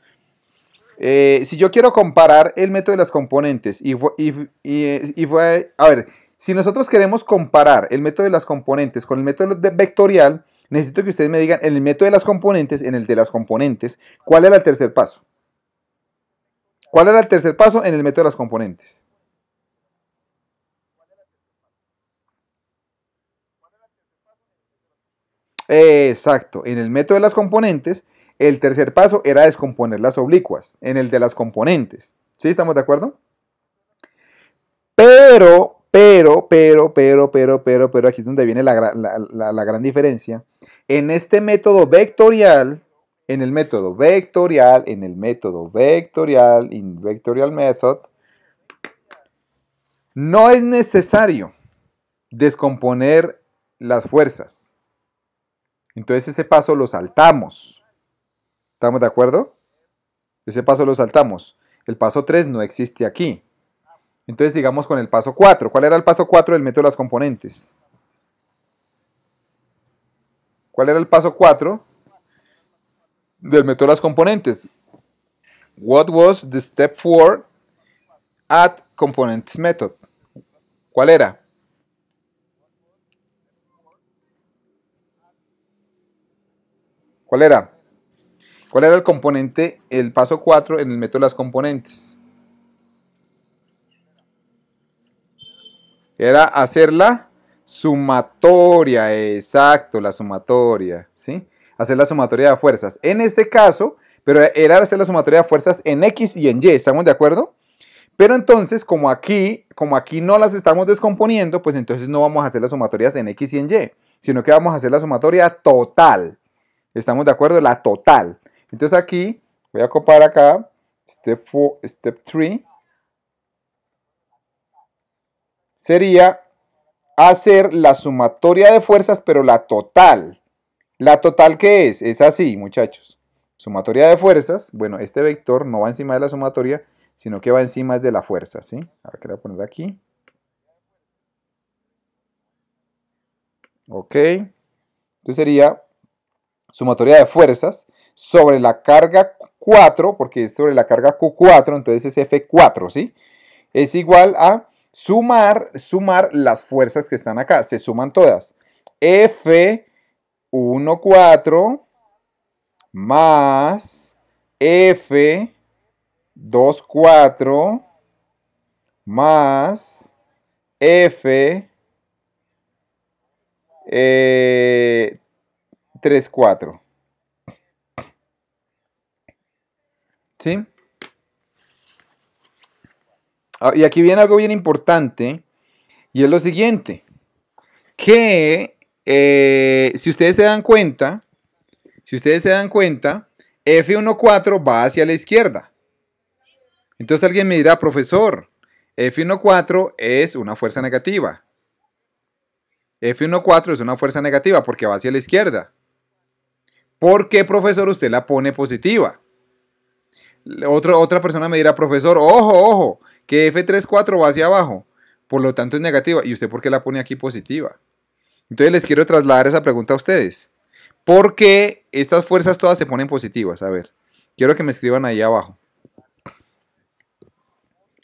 Eh, si yo quiero comparar el método de las componentes y, fue, a ver, si nosotros queremos comparar el método de las componentes con el método vectorial, necesito que ustedes me digan en el método de las componentes, en el de las componentes, ¿cuál era el tercer paso? ¿Cuál era el tercer paso en el método de las componentes? Exacto. En el método de las componentes, el tercer paso era descomponer las oblicuas, en el de las componentes. ¿Sí? ¿Estamos de acuerdo? Pero, pero, pero, pero, pero, pero, pero, aquí es donde viene la, gran diferencia. En este método vectorial, en el método vectorial, en el método vectorial, in vectorial method, no es necesario descomponer las fuerzas. Entonces ese paso lo saltamos. ¿Estamos de acuerdo? Ese paso lo saltamos. El paso 3 no existe aquí. Entonces sigamos con el paso 4. ¿Cuál era el paso 4 del método de las componentes? ¿Cuál era el paso 4 del método de las componentes? What was the step 4 at components method? ¿Cuál era? ¿Cuál era? ¿Cuál era el componente, el paso 4 en el método de las componentes? Era hacer la sumatoria, exacto, la sumatoria, ¿sí? Hacer la sumatoria de fuerzas. En este caso, pero era hacer la sumatoria de fuerzas en X y en Y, ¿estamos de acuerdo? Pero entonces, como aquí, como aquí no las estamos descomponiendo, pues entonces no vamos a hacer las sumatorias en X y en Y, sino que vamos a hacer la sumatoria total. Estamos de acuerdo, la total. Entonces aquí voy a copiar acá, step step 3. Sería hacer la sumatoria de fuerzas, pero la total. ¿La total qué es? Es así, muchachos. Sumatoria de fuerzas. Bueno, este vector no va encima de la sumatoria, sino que va encima de la fuerza, ¿sí? A ver, voy a poner aquí? Ok. Entonces sería sumatoria de fuerzas sobre la carga 4, porque es sobre la carga Q4, entonces es F4, ¿sí? Es igual a sumar, sumar las fuerzas que están acá, se suman todas. F14 más F24 más F eh, 3, 4. ¿Sí? Ah, y aquí viene algo bien importante, y es lo siguiente, que eh, si ustedes se dan cuenta, si ustedes se dan cuenta, f 1 4 va hacia la izquierda. Entonces alguien me dirá, profesor, f 1 4 es una fuerza negativa. f 1 4 es una fuerza negativa porque va hacia la izquierda. ¿Por qué, profesor, usted la pone positiva? otra persona me dirá, profesor, ojo, ojo, que F34 va hacia abajo, por lo tanto es negativa. ¿Y usted por qué la pone aquí positiva? Entonces les quiero trasladar esa pregunta a ustedes. ¿Por qué estas fuerzas todas se ponen positivas? A ver, quiero que me escriban ahí abajo.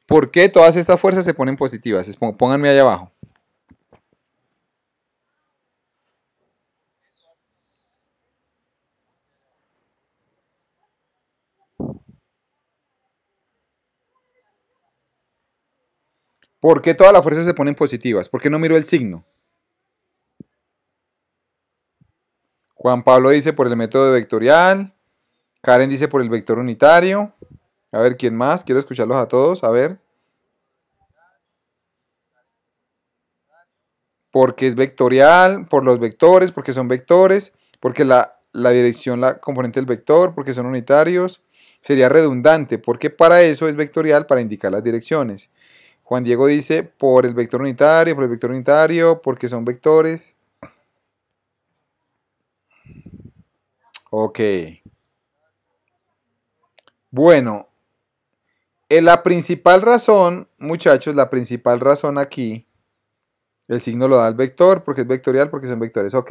¿Por qué todas estas fuerzas se ponen positivas? Pónganme ahí abajo. ¿Por qué todas las fuerzas se ponen positivas? ¿Por qué no miro el signo? Juan Pablo dice por el método vectorial. Karen dice por el vector unitario. A ver, ¿quién más? Quiero escucharlos a todos. A ver. Porque es vectorial, por los vectores, porque son vectores, porque la, la dirección, la componente del vector, porque son unitarios. Sería redundante, porque para eso es vectorial, para indicar las direcciones. Juan Diego dice por el vector unitario, por el vector unitario, porque son vectores. Ok. Bueno, eh, la principal razón, muchachos, la principal razón aquí, el signo lo da el vector, porque es vectorial, porque son vectores. Ok,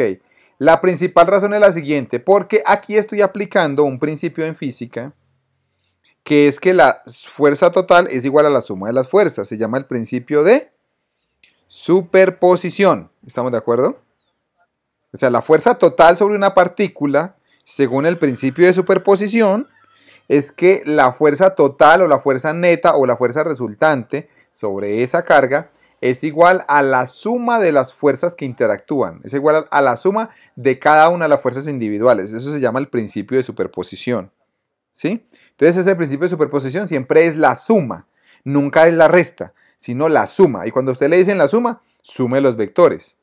la principal razón es la siguiente, porque aquí estoy aplicando un principio en física que es que la fuerza total es igual a la suma de las fuerzas. Se llama el principio de superposición. ¿Estamos de acuerdo? O sea, la fuerza total sobre una partícula, según el principio de superposición, es que la fuerza total o la fuerza neta o la fuerza resultante sobre esa carga es igual a la suma de las fuerzas que interactúan, es igual a la suma de cada una de las fuerzas individuales. Eso se llama el principio de superposición. ¿Sí? Entonces ese principio de superposición siempre es la suma, nunca es la resta, sino la suma. Y cuando usted le dicen la suma, sume los vectores.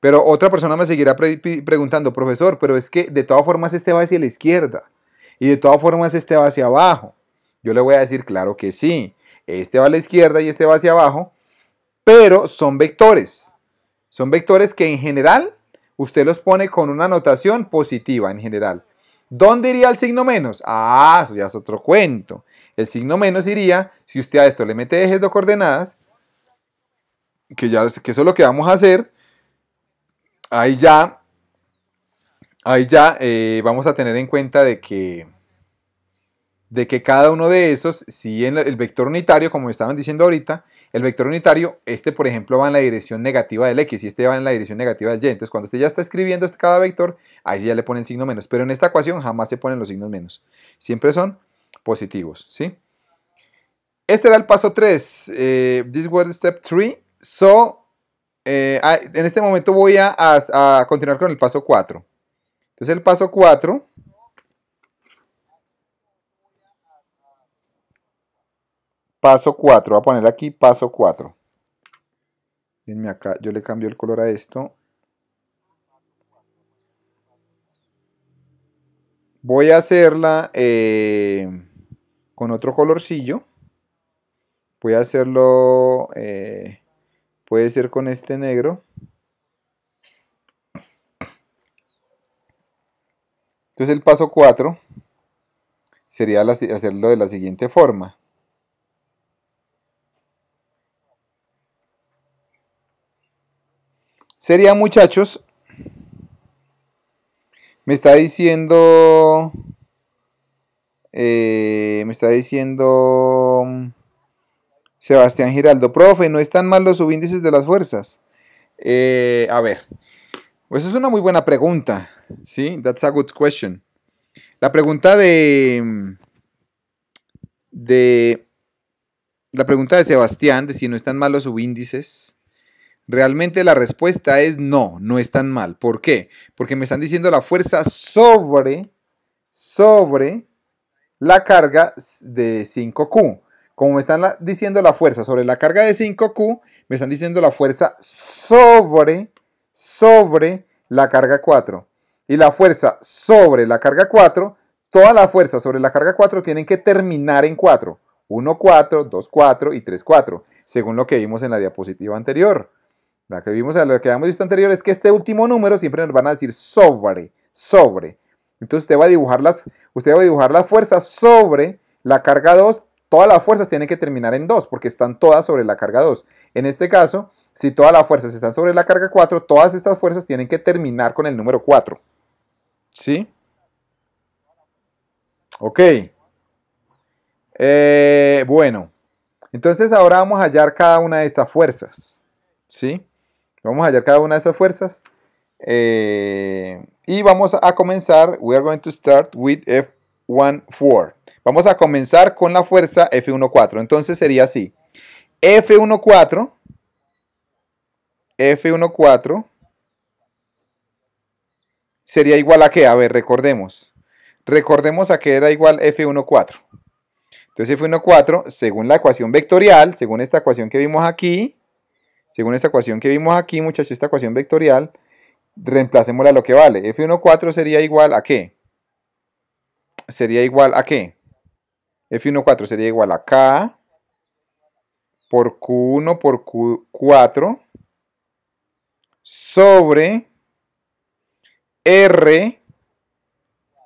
Pero otra persona me seguirá preguntando, profesor, pero es que de todas formas este va hacia la izquierda y de todas formas este va hacia abajo. Yo le voy a decir, claro que sí, este va a la izquierda y este va hacia abajo, pero son vectores. Son vectores que en general usted los pone con una notación positiva en general. ¿Dónde iría el signo menos? Ah, eso ya es otro cuento. El signo menos iría, si usted a esto le mete ejes de coordenadas, que, ya, que eso es lo que vamos a hacer, ahí ya, ahí ya eh, vamos a tener en cuenta de que, de que cada uno de esos, si en el vector unitario, como estaban diciendo ahorita, el vector unitario, este por ejemplo va en la dirección negativa del x y este va en la dirección negativa del y. Entonces cuando usted ya está escribiendo este cada vector, ahí ya le ponen signo menos. Pero en esta ecuación jamás se ponen los signos menos. Siempre son positivos, ¿sí? Este era el paso 3. Eh, this was step 3. So, eh, ah, en este momento voy a, a continuar con el paso 4. Entonces el paso 4... paso 4, voy a poner aquí paso 4. Acá, yo le cambio el color a esto. Voy a hacerla eh, con otro colorcillo. Voy a hacerlo, eh, puede ser con este negro. Entonces el paso 4 sería hacerlo de la siguiente forma. Sería, muchachos, me está diciendo... Eh, me está diciendo Sebastián Giraldo, profe, no están mal los subíndices de las fuerzas. Eh, a ver, pues es una muy buena pregunta, ¿sí? That's a good question. La pregunta de, de, la pregunta de Sebastián, de si no están mal los subíndices, Realmente la respuesta es no, no es tan mal. ¿Por qué? Porque me están diciendo la fuerza sobre, sobre la carga de 5Q. Como me están diciendo la fuerza sobre la carga de 5Q, me están diciendo la fuerza sobre, sobre la carga 4. Y la fuerza sobre la carga 4, toda la fuerza sobre la carga 4 tienen que terminar en 4. 1, 4, 2, 4 y 3, 4, según lo que vimos en la diapositiva anterior. La que vimos, lo que habíamos visto anterior es que este último número siempre nos van a decir sobre, sobre. Entonces usted va a dibujar las, usted va a dibujar fuerzas sobre la carga 2. Todas las fuerzas tienen que terminar en 2 porque están todas sobre la carga 2. En este caso, si todas las fuerzas están sobre la carga 4, todas estas fuerzas tienen que terminar con el número 4. ¿Sí? Ok. Eh, bueno, entonces ahora vamos a hallar cada una de estas fuerzas. ¿Sí? Vamos a hallar cada una de esas fuerzas. Eh, y vamos a comenzar. We are going to start with F14. Vamos a comenzar con la fuerza F14. Entonces sería así. F14. F14 sería igual a qué? A ver, recordemos. Recordemos a qué era igual F14. Entonces F14, según la ecuación vectorial, según esta ecuación que vimos aquí, según esta ecuación que vimos aquí, muchachos, esta ecuación vectorial, reemplacémosla a lo que vale. F14 sería igual a qué? Sería igual a qué? F14 sería igual a K por Q1 por Q4 sobre R,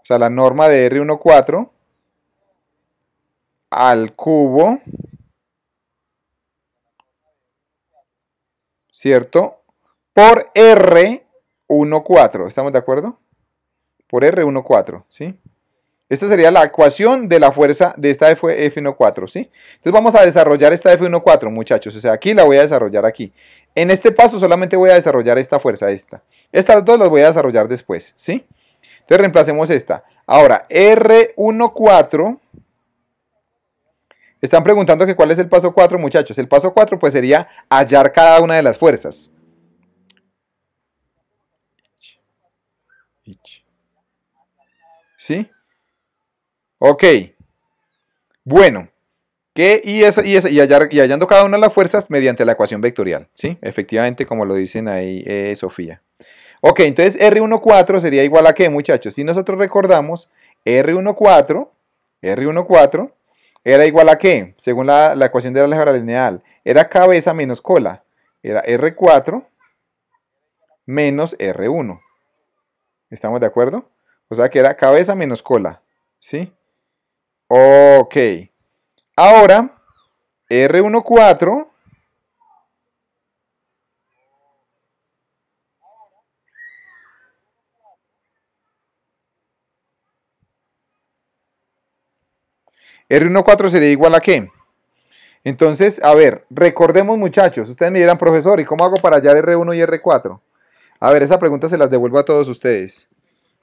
o sea, la norma de R14 al cubo ¿cierto? Por R14, ¿estamos de acuerdo? Por R14, ¿sí? Esta sería la ecuación de la fuerza de esta F14, ¿sí? Entonces vamos a desarrollar esta F14, muchachos. O sea, aquí la voy a desarrollar aquí. En este paso solamente voy a desarrollar esta fuerza, esta. Estas dos las voy a desarrollar después, ¿sí? Entonces reemplacemos esta. Ahora, R14 están preguntando que cuál es el paso 4, muchachos. El paso 4 pues sería hallar cada una de las fuerzas. ¿Sí? Ok. Bueno. ¿Qué? Y, y, hallando cada una de las fuerzas mediante la ecuación vectorial. ¿Sí? Efectivamente, como lo dicen ahí eh, Sofía. Ok, entonces R14 sería igual a qué, muchachos? Si nosotros recordamos, R14, R14 era igual a qué, según la, ecuación de la álgebra lineal, era cabeza menos cola, era R4 menos R1. ¿Estamos de acuerdo? O sea que era cabeza menos cola, ¿sí? Ok. Ahora, R14 R14 sería igual a qué? Entonces, a ver, recordemos muchachos, ustedes me dirán, profesor, ¿y cómo hago para hallar R1 y R4? A ver, esa pregunta se las devuelvo a todos ustedes.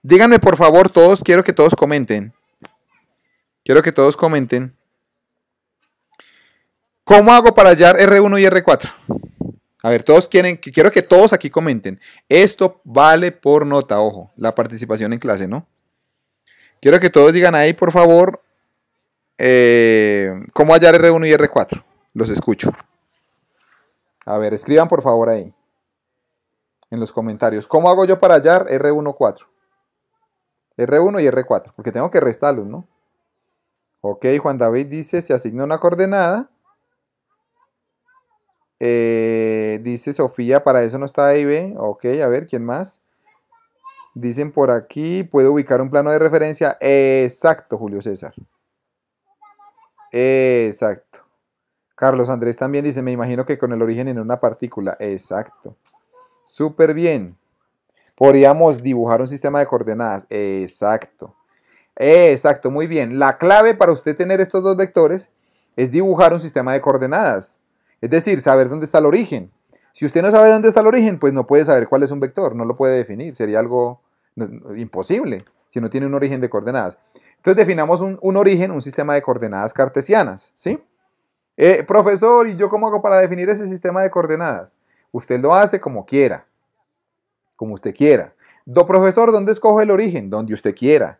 Díganme por favor todos, quiero que todos comenten. Quiero que todos comenten. ¿Cómo hago para hallar R1 y R4? A ver, todos quieren, quiero que todos aquí comenten. Esto vale por nota, ojo, la participación en clase, ¿no? Quiero que todos digan ahí, por favor, eh, ¿Cómo hallar R1 y R4? Los escucho. A ver, escriban por favor ahí. En los comentarios. ¿Cómo hago yo para hallar R1, 4? R1 y R4. Porque tengo que restarlos, ¿no? Ok, Juan David dice, se asigna una coordenada. Eh, dice Sofía, para eso no está ahí, ve. Ok, a ver, ¿quién más? Dicen por aquí, puedo ubicar un plano de referencia. Exacto, Julio César. Exacto. Carlos Andrés también dice, me imagino que con el origen en una partícula. Exacto. Súper bien. Podríamos dibujar un sistema de coordenadas. Exacto. Exacto, muy bien. La clave para usted tener estos dos vectores es dibujar un sistema de coordenadas. Es decir, saber dónde está el origen. Si usted no sabe dónde está el origen, pues no puede saber cuál es un vector, no lo puede definir, sería algo imposible si no tiene un origen de coordenadas. Entonces definamos un, origen, un sistema de coordenadas cartesianas, ¿sí? Eh, profesor, ¿y yo cómo hago para definir ese sistema de coordenadas? Usted lo hace como quiera, como usted quiera. Do profesor, ¿dónde escojo el origen? Donde usted quiera.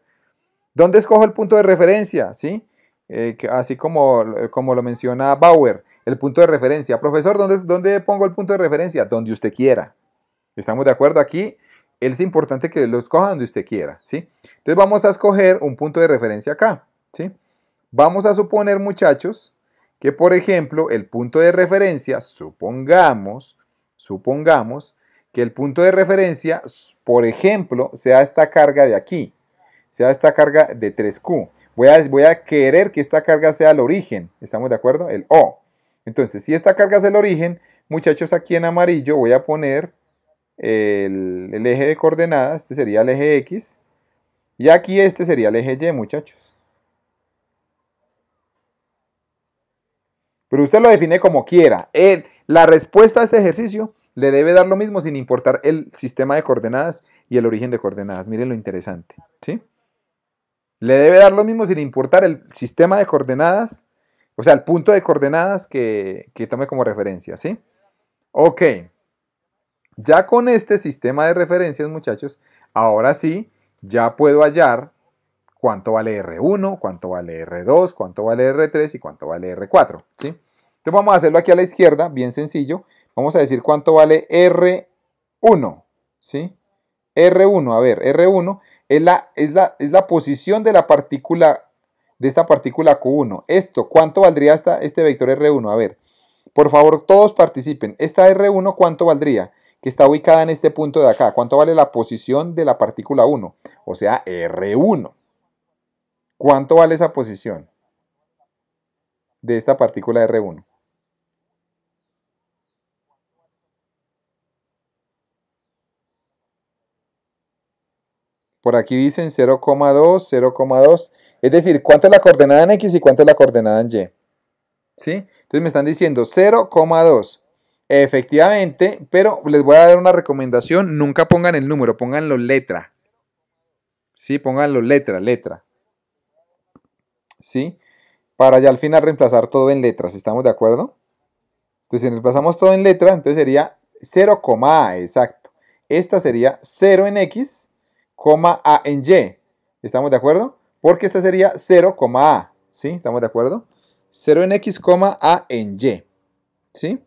¿Dónde escojo el punto de referencia? ¿Sí? Eh, así como, como lo menciona Bauer, el punto de referencia. Profesor, ¿dónde, ¿dónde pongo el punto de referencia? Donde usted quiera. ¿Estamos de acuerdo aquí? es importante que lo escoja donde usted quiera, ¿sí? Entonces vamos a escoger un punto de referencia acá, ¿sí? Vamos a suponer, muchachos, que por ejemplo el punto de referencia, supongamos, supongamos que el punto de referencia, por ejemplo, sea esta carga de aquí, sea esta carga de 3Q. Voy a, voy a querer que esta carga sea el origen, ¿estamos de acuerdo? El O. Entonces, si esta carga es el origen, muchachos, aquí en amarillo voy a poner el, eje de coordenadas, este sería el eje X, y aquí este sería el eje Y, muchachos. Pero usted lo define como quiera. la respuesta a este ejercicio le debe dar lo mismo sin importar el sistema de coordenadas y el origen de coordenadas. Miren lo interesante. ¿sí? Le debe dar lo mismo sin importar el sistema de coordenadas, o sea, el punto de coordenadas que, que tome como referencia. ¿sí? Ok. Ya con este sistema de referencias, muchachos, ahora sí, ya puedo hallar cuánto vale R1, cuánto vale R2, cuánto vale R3 y cuánto vale R4. ¿sí? Entonces vamos a hacerlo aquí a la izquierda, bien sencillo. Vamos a decir cuánto vale R1. ¿sí? R1, a ver, R1 es la, posición de la partícula de esta partícula Q1. Esto, ¿cuánto valdría este vector R1? A ver, por favor, todos participen. Esta R1, ¿cuánto valdría? que está ubicada en este punto de acá. ¿Cuánto vale la posición de la partícula 1? O sea, R1. ¿Cuánto vale esa posición de esta partícula R1? Por aquí dicen 0,2, 0,2. Es decir, ¿cuánto es la coordenada en X y cuánto es la coordenada en Y? ¿Sí? Entonces me están diciendo 0,2. Efectivamente, pero les voy a dar una recomendación. Nunca pongan el número, pónganlo letra. Sí, pónganlo letra, letra. Sí, para ya al final reemplazar todo en letras, ¿estamos de acuerdo? Entonces, si reemplazamos todo en letra, entonces sería 0, A, exacto. Esta sería 0 en X, A en Y. ¿Estamos de acuerdo? Porque esta sería 0, A. ¿Sí? ¿Estamos de acuerdo? 0 en X, A en Y. ¿Sí?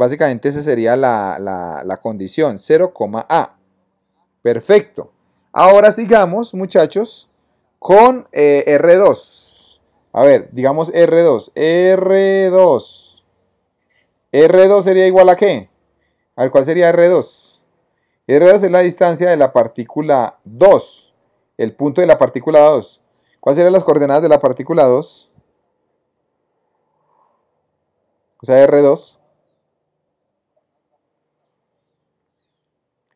Básicamente esa sería la, la, la condición, 0,A. Perfecto. Ahora sigamos, muchachos, con eh, R2. A ver, digamos R2. R2. R2 sería igual a qué? A ver, ¿cuál sería R2? R2 es la distancia de la partícula 2. El punto de la partícula 2. ¿Cuáles serían las coordenadas de la partícula 2? O sea, R2.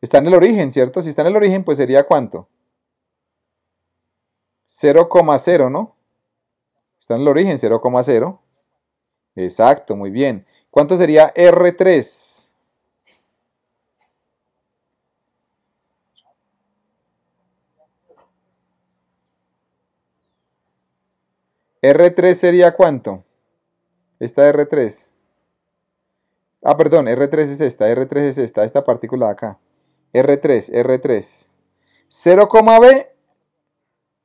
Está en el origen, ¿cierto? Si está en el origen, pues sería cuánto? 0,0, ¿no? Está en el origen, 0,0. Exacto, muy bien. ¿Cuánto sería R3? R3 sería cuánto? Esta R3. Ah, perdón, R3 es esta, R3 es esta, esta partícula de acá. R3, R3. 0,B.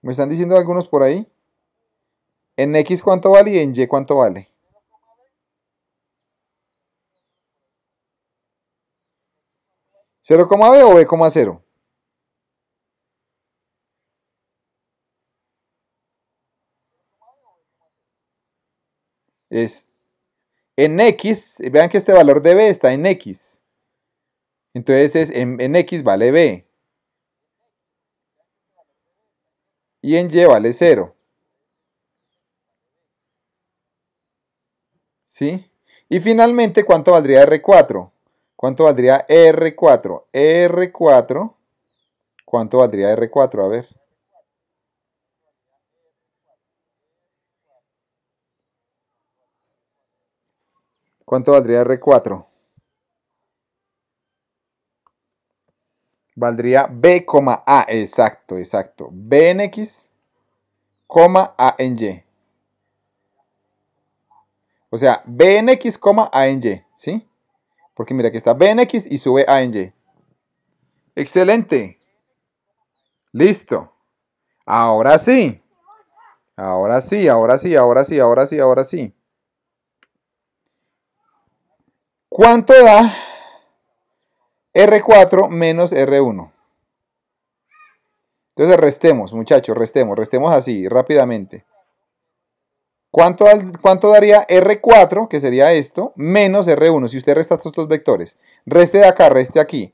Me están diciendo algunos por ahí. En X cuánto vale y en Y cuánto vale. ¿0,B o B,0? Es en X, vean que este valor de B está en X. Entonces en, X vale B. Y en Y vale 0. ¿Sí? Y finalmente, ¿cuánto valdría R4? ¿Cuánto valdría R4? R4. ¿Cuánto valdría R4? A ver. ¿Cuánto valdría R4? valdría B, A. Exacto, exacto. B en X, A en Y. O sea, B en X, A en Y. ¿Sí? Porque mira, que está B en X y sube A en Y. Excelente. Listo. Ahora sí. Ahora sí, ahora sí, ahora sí, ahora sí, ahora sí. ¿Cuánto da R4 menos R1. Entonces restemos, muchachos, restemos, restemos así, rápidamente. ¿Cuánto, ¿Cuánto, daría R4, que sería esto, menos R1, si usted resta estos dos vectores? Reste de acá, reste aquí.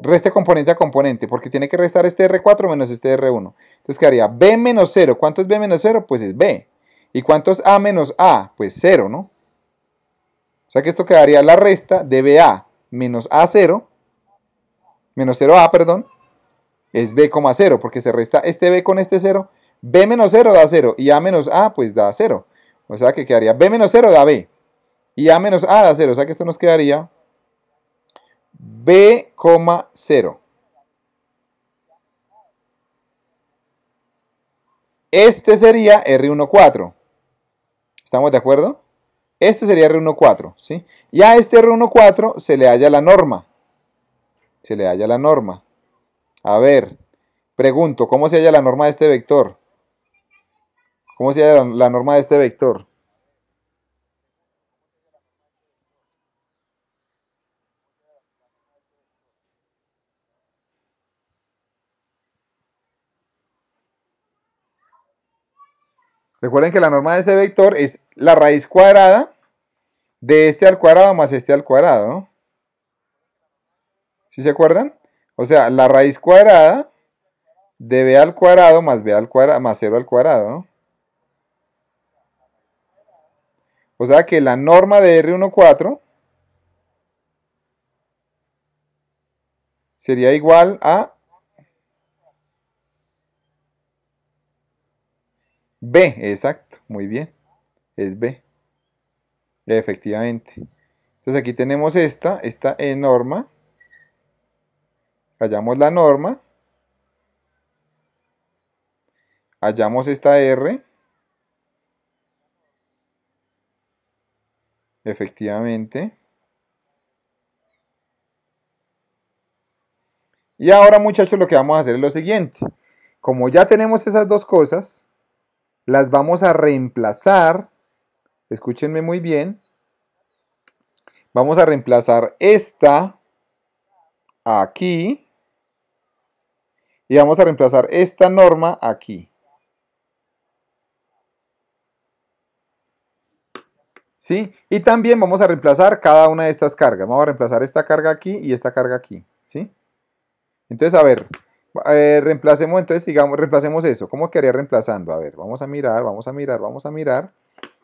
Reste componente a componente, porque tiene que restar este R4 menos este R1. Entonces quedaría B menos 0. ¿Cuánto es B menos 0? Pues es B. ¿Y cuánto es A menos A? Pues 0, ¿no? O sea que esto quedaría la resta de BA menos A0, menos 0A, perdón, es B,0, porque se resta este B con este 0, B menos 0 da 0, y A menos A pues da 0. O sea que quedaría B menos 0 da B, y A menos A da 0, o sea que esto nos quedaría B,0. Este sería R14. ¿Estamos de acuerdo? Este sería R1,4, ¿sí? Y a este R1,4 se le halla la norma. Se le halla la norma. A ver, pregunto, ¿cómo se halla la norma de este vector? ¿Cómo se halla la norma de este vector? Recuerden que la norma de ese vector es la raíz cuadrada de este al cuadrado más este al cuadrado, ¿Sí se acuerdan? O sea, la raíz cuadrada de b al cuadrado más b al cuadrado más 0 al cuadrado, O sea que la norma de R14 sería igual a B, exacto, muy bien. Es B. Efectivamente. Entonces aquí tenemos esta, esta E norma. Hallamos la norma. Hallamos esta R. Efectivamente. Y ahora muchachos lo que vamos a hacer es lo siguiente. Como ya tenemos esas dos cosas, las vamos a reemplazar, escúchenme muy bien, vamos a reemplazar esta aquí y vamos a reemplazar esta norma aquí. ¿Sí? Y también vamos a reemplazar cada una de estas cargas. Vamos a reemplazar esta carga aquí y esta carga aquí. ¿Sí? Entonces, a ver, eh, reemplacemos, entonces digamos, reemplacemos eso. ¿Cómo quedaría reemplazando? A ver, vamos a mirar, vamos a mirar, vamos a mirar.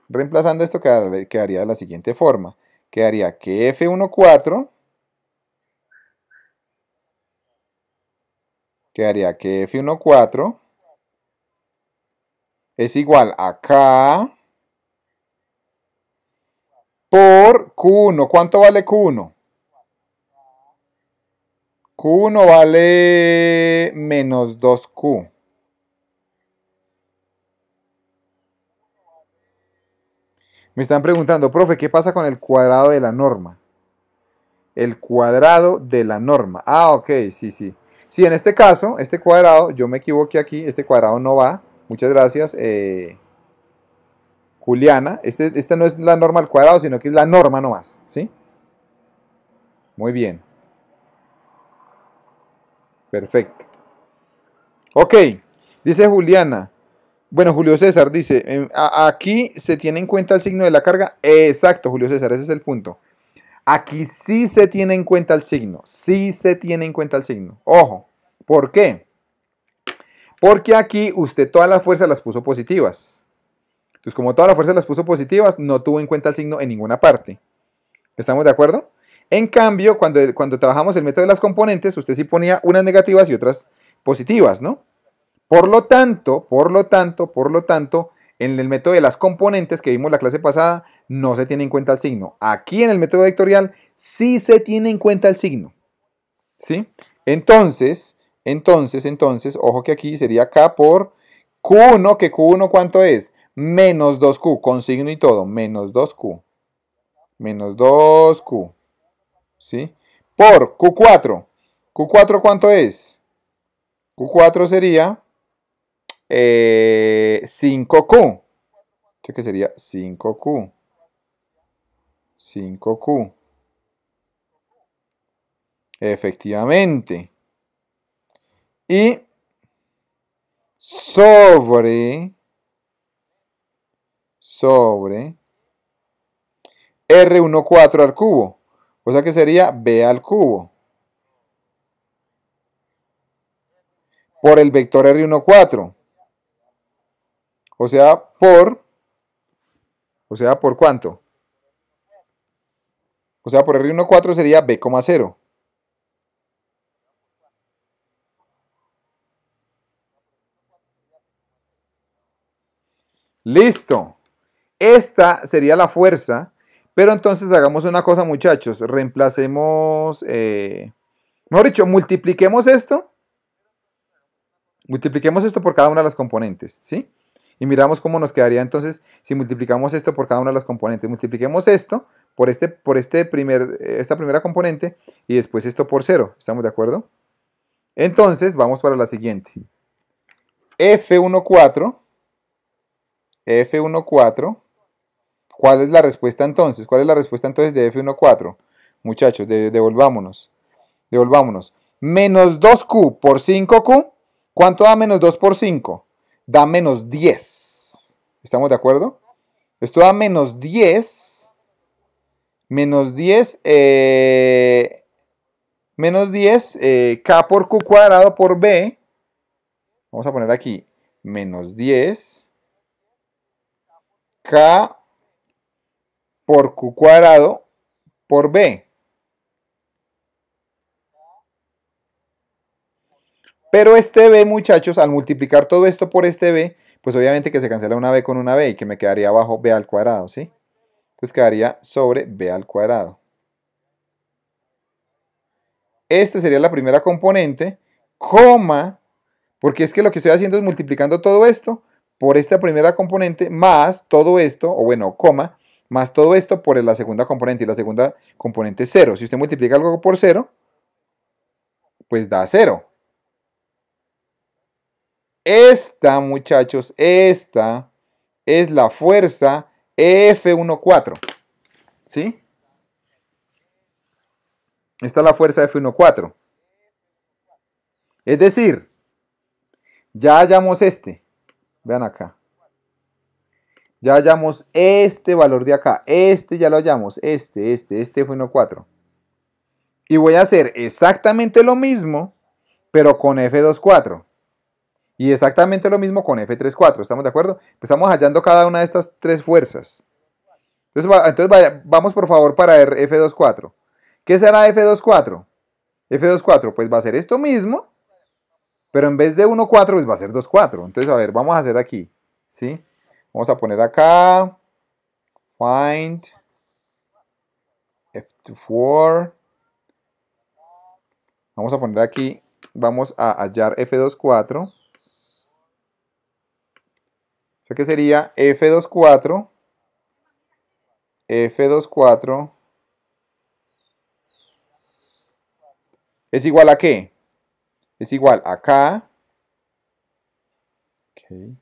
Reemplazando esto quedaría, quedaría de la siguiente forma. Quedaría que F14 quedaría que F14 es igual a K por Q1. ¿Cuánto vale Q1? q no vale menos 2Q. Me están preguntando, profe, ¿qué pasa con el cuadrado de la norma? El cuadrado de la norma. Ah, ok, sí, sí. Sí, en este caso, este cuadrado, yo me equivoqué aquí, este cuadrado no va. Muchas gracias, eh, Juliana. Este, esta no es la norma al cuadrado, sino que es la norma nomás, ¿sí? Muy bien. Perfecto. Ok, dice Juliana. Bueno, Julio César dice, em, aquí se tiene en cuenta el signo de la carga. Exacto, Julio César, ese es el punto. Aquí sí se tiene en cuenta el signo, sí se tiene en cuenta el signo. Ojo, ¿por qué? Porque aquí usted todas las fuerzas las puso positivas. Entonces, como todas las fuerzas las puso positivas, no tuvo en cuenta el signo en ninguna parte. ¿Estamos de acuerdo? En cambio, cuando, cuando trabajamos el método de las componentes, usted sí ponía unas negativas y otras positivas, ¿no? Por lo tanto, por lo tanto, por lo tanto, en el método de las componentes que vimos la clase pasada, no se tiene en cuenta el signo. Aquí en el método vectorial sí se tiene en cuenta el signo. ¿Sí? Entonces, entonces, entonces, ojo que aquí sería K por Q1, que Q1 ¿cuánto es? Menos 2Q, con signo y todo, menos 2Q. Menos 2Q. ¿sí? Por Q4. ¿Q4 cuánto es? Q4 sería eh, 5Q. ¿Qué que sería 5Q. 5Q. Efectivamente. Y sobre, sobre R14 al cubo. O sea que sería b al cubo. Por el vector R14. O sea, por... O sea, ¿por cuánto? O sea, por R14 sería B,0. Listo. Esta sería la fuerza pero entonces hagamos una cosa muchachos, reemplacemos, eh, mejor dicho, multipliquemos esto, multipliquemos esto por cada una de las componentes, ¿sí? Y miramos cómo nos quedaría entonces si multiplicamos esto por cada una de las componentes. Multipliquemos esto por, este, por este primer, eh, esta primera componente y después esto por cero, ¿estamos de acuerdo? Entonces vamos para la siguiente. F14, F14 ¿Cuál es la respuesta entonces? ¿Cuál es la respuesta entonces de F14? Muchachos, devolvámonos. Devolvámonos. Menos 2Q por 5Q. ¿Cuánto da menos 2 por 5? Da menos 10. ¿Estamos de acuerdo? Esto da menos 10. Menos 10. Eh, menos 10. Eh, K por Q cuadrado por B. Vamos a poner aquí. Menos 10. K por Q cuadrado por B. Pero este B, muchachos, al multiplicar todo esto por este B, pues obviamente que se cancela una B con una B y que me quedaría abajo B al cuadrado, ¿sí? Entonces pues quedaría sobre B al cuadrado. Esta sería la primera componente, coma, porque es que lo que estoy haciendo es multiplicando todo esto por esta primera componente más todo esto, o bueno, coma, más todo esto por la segunda componente, y la segunda componente es 0. Si usted multiplica algo por 0, pues da 0. Esta, muchachos, esta es la fuerza F14. ¿Sí? Esta es la fuerza F14. Es decir, ya hallamos este. Vean acá. Ya hallamos este valor de acá. Este ya lo hallamos. Este, este, este fue 1,4. Y voy a hacer exactamente lo mismo, pero con F24. Y exactamente lo mismo con F34. ¿Estamos de acuerdo? Pues estamos hallando cada una de estas tres fuerzas. Entonces, vamos por favor para F24. ¿Qué será F24? F24 pues va a ser esto mismo, pero en vez de 1,4 pues va a ser 2,4. Entonces, a ver, vamos a hacer aquí. ¿Sí? Vamos a poner acá. Find. F4. Vamos a poner aquí. Vamos a hallar F24. O sea que sería F24. F24 es igual a qué? Es igual a K. Okay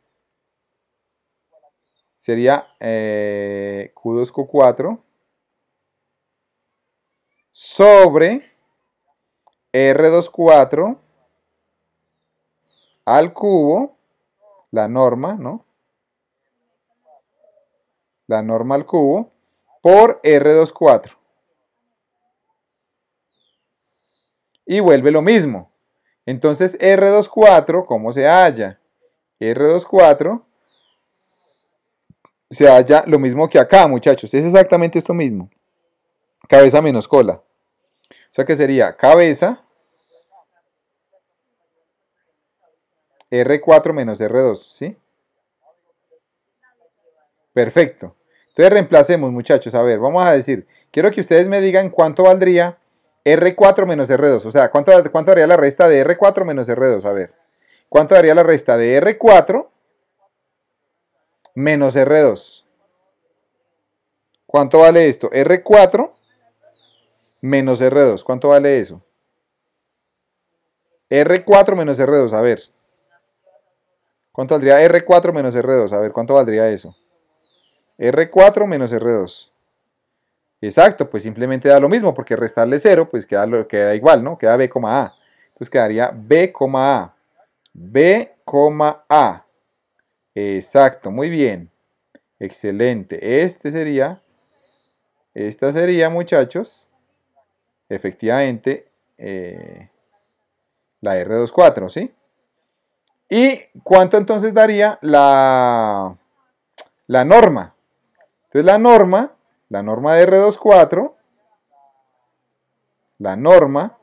sería eh, Q2Q4 sobre R24 al cubo, la norma, ¿no? La norma al cubo por R24. Y vuelve lo mismo. Entonces R24, ¿cómo se halla? R24 se halla lo mismo que acá, muchachos. Es exactamente esto mismo. Cabeza menos cola. O sea que sería cabeza R4 menos R2, ¿sí? Perfecto. Entonces reemplacemos, muchachos. A ver, vamos a decir, quiero que ustedes me digan cuánto valdría R4 menos R2. O sea, ¿cuánto, cuánto daría la resta de R4 menos R2? A ver, ¿cuánto daría la resta de R4 menos R2. ¿Cuánto vale esto? R4 menos R2. ¿Cuánto vale eso? R4 menos R2, a ver. ¿Cuánto valdría R4 menos R2? A ver, ¿cuánto valdría eso? R4 menos R2. Exacto, pues simplemente da lo mismo, porque restarle 0, pues queda, igual, ¿no? Queda B, A. Entonces quedaría B, A. B, A. Exacto, muy bien. Excelente. Este sería, esta sería, muchachos, efectivamente, eh, la R24, ¿sí? ¿Y cuánto entonces daría la, la norma? Entonces la norma, la norma de R24, la norma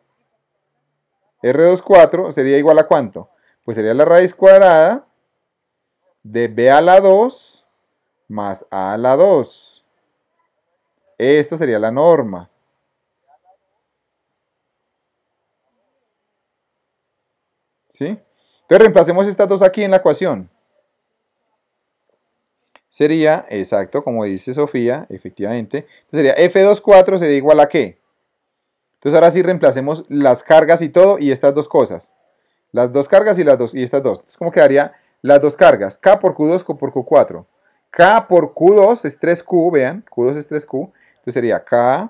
R24 sería igual a cuánto? Pues sería la raíz cuadrada de B a la 2 más A a la 2. Esta sería la norma. ¿Sí? Entonces reemplacemos estas dos aquí en la ecuación. Sería, exacto, como dice Sofía, efectivamente. Entonces sería F24 sería igual a qué? Entonces ahora sí reemplacemos las cargas y todo y estas dos cosas. Las dos cargas y las dos y estas dos. Entonces ¿cómo quedaría las dos cargas, K por Q2 Q por Q4. K por Q2 es 3Q, vean, Q2 es 3Q. Entonces sería K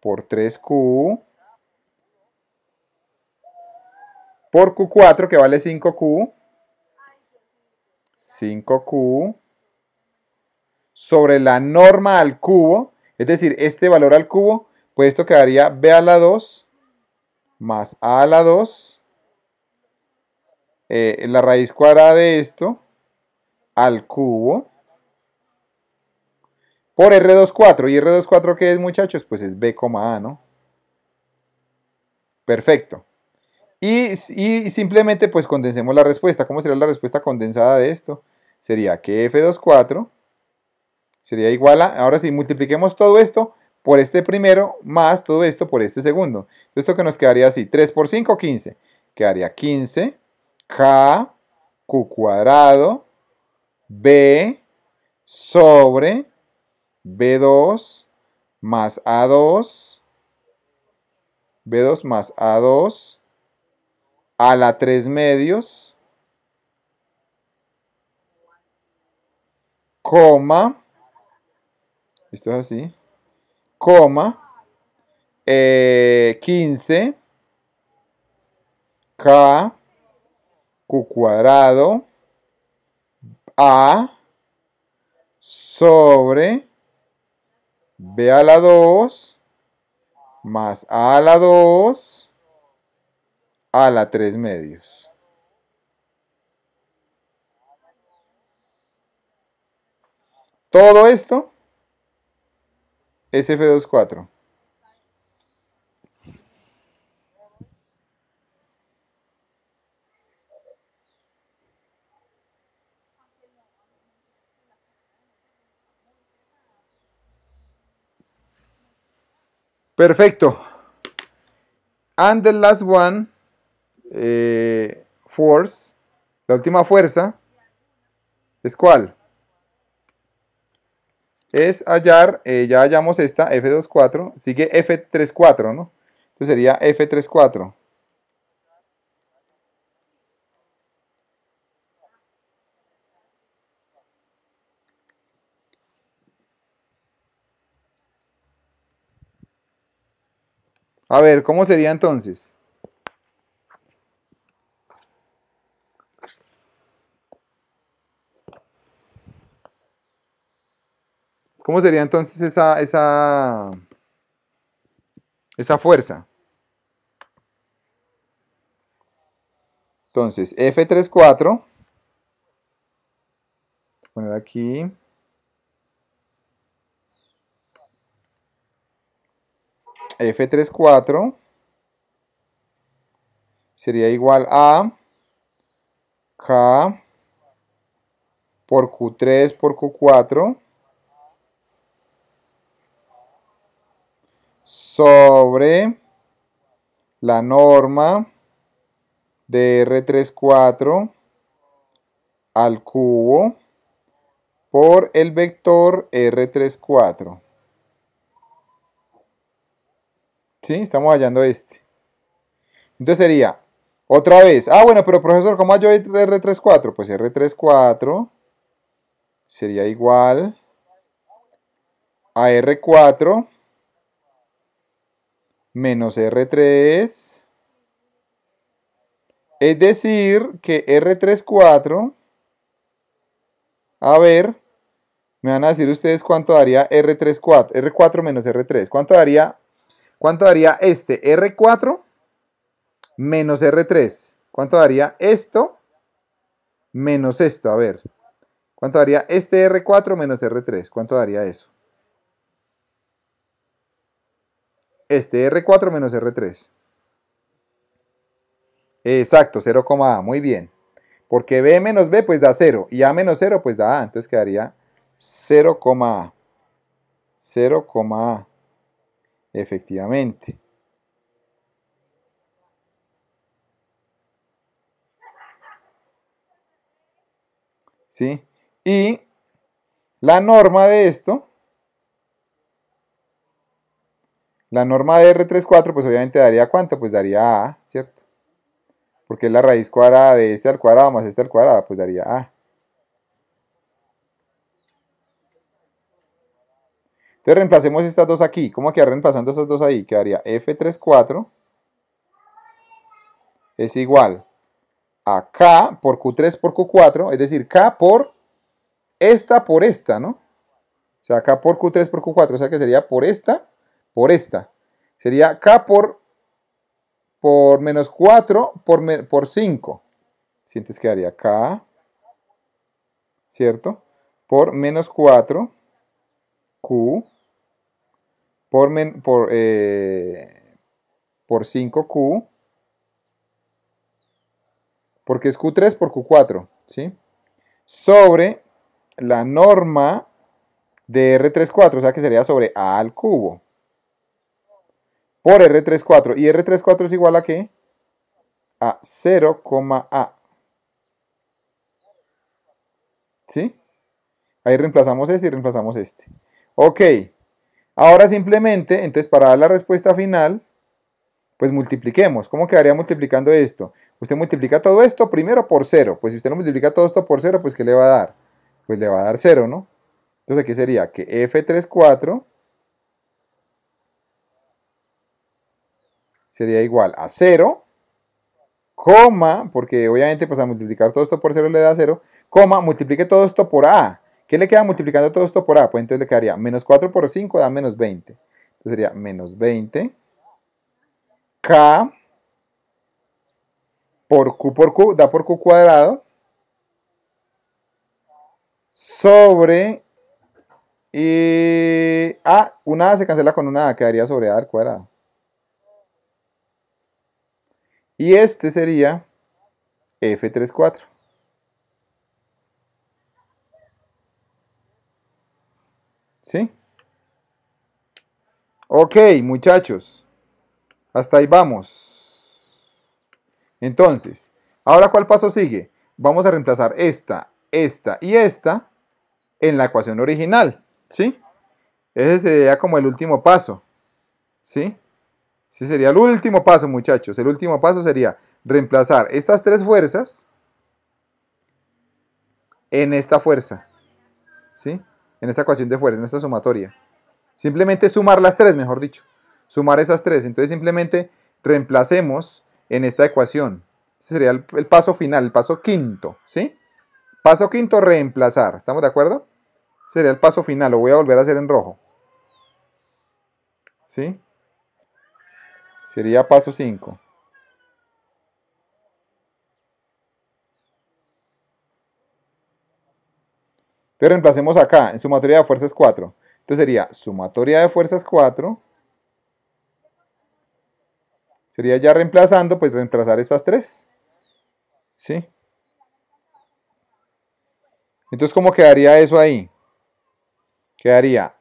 por 3Q por Q4 que vale 5Q. 5Q sobre la norma al cubo, es decir, este valor al cubo, pues esto quedaría B a la 2 más A a la 2 eh, la raíz cuadrada de esto al cubo por R24. ¿Y R24 qué es, muchachos? Pues es B, A, ¿no? Perfecto. Y, y, simplemente pues condensemos la respuesta. ¿Cómo sería la respuesta condensada de esto? Sería que F24 sería igual a... Ahora sí, multipliquemos todo esto por este primero más todo esto por este segundo. Esto que nos quedaría así, 3 por 5, 15. Quedaría 15 K, Q cuadrado, B sobre B2 más A2, B2 más A2 a la 3 medios, coma, esto es así, coma, eh, 15, K, q cuadrado a sobre b a la 2 más a a la 2 a la 3 medios. Todo esto es F24. Perfecto. And the last one, eh, force, la última fuerza, ¿es cuál? Es hallar, eh, ya hallamos esta, F24, sigue F34, ¿no? Entonces sería F34. A ver, ¿cómo sería entonces? ¿Cómo sería entonces esa, esa, esa fuerza? Entonces, F34, poner aquí F34 sería igual a K por Q3 por Q4 sobre la norma de R34 al cubo por el vector R34. ¿Sí? Estamos hallando este. Entonces sería, otra vez. Ah, bueno, pero profesor, ¿cómo hallo R34? Pues R34 sería igual a R4 menos R3. Es decir, que R34, a ver, me van a decir ustedes cuánto daría R34, R4 menos R3. ¿Cuánto daría ¿Cuánto daría este R4 menos R3? ¿Cuánto daría esto menos esto? A ver, ¿cuánto daría este R4 menos R3? ¿Cuánto daría eso? Este R4 menos R3. Exacto, 0,A, muy bien. Porque B menos B pues da 0 y A menos 0 pues da A, entonces quedaría 0,A. 0,A. Efectivamente. ¿Sí? Y la norma de esto, la norma de R34, pues obviamente daría cuánto, pues daría A, ¿cierto? Porque es la raíz cuadrada de este al cuadrado más este al cuadrado, pues daría A. Entonces reemplacemos estas dos aquí. ¿Cómo quedar reemplazando estas dos ahí? Quedaría F34 es igual a K por Q3 por Q4, es decir, K por esta por esta, ¿no? O sea, K por Q3 por Q4, o sea que sería por esta, por esta. Sería K por, por menos 4 por, 5. Sientes que haría K, ¿cierto? Por menos 4, Q, por, men, por, eh, por 5Q, porque es Q3 por Q4, ¿sí? Sobre la norma de R34, o sea que sería sobre A al cubo, por R34. ¿Y R34 es igual a qué? A 0,A. ¿Sí? Ahí reemplazamos este y reemplazamos este. Ok. Ahora simplemente, entonces para dar la respuesta final, pues multipliquemos. ¿Cómo quedaría multiplicando esto? Usted multiplica todo esto primero por 0. Pues si usted no multiplica todo esto por cero, pues ¿qué le va a dar? Pues le va a dar 0, ¿no? Entonces aquí sería que F34 sería igual a 0, coma, porque obviamente pues a multiplicar todo esto por 0 le da 0, coma, multiplique todo esto por A. ¿Qué le queda multiplicando todo esto por A? Pues entonces le quedaría menos 4 por 5 da menos 20. Entonces sería menos 20. K por Q por Q da por Q cuadrado. Sobre y A, una A se cancela con una A, quedaría sobre A al cuadrado. Y este sería F34. ¿Sí? Ok, muchachos. Hasta ahí vamos. Entonces, ahora cuál paso sigue? Vamos a reemplazar esta, esta y esta en la ecuación original. ¿Sí? Ese sería como el último paso. ¿Sí? Ese sería el último paso, muchachos. El último paso sería reemplazar estas tres fuerzas en esta fuerza. ¿Sí? en esta ecuación de fuerza, en esta sumatoria. Simplemente sumar las tres, mejor dicho. Sumar esas tres. Entonces simplemente reemplacemos en esta ecuación. Ese sería el, paso final, el paso quinto, ¿sí? Paso quinto, reemplazar. ¿Estamos de acuerdo? Sería el paso final, lo voy a volver a hacer en rojo. ¿Sí? Sería paso 5. Entonces reemplacemos acá, en sumatoria de fuerzas 4. Entonces sería sumatoria de fuerzas 4. Sería ya reemplazando, pues reemplazar estas 3. ¿Sí? Entonces, ¿cómo quedaría eso ahí? Quedaría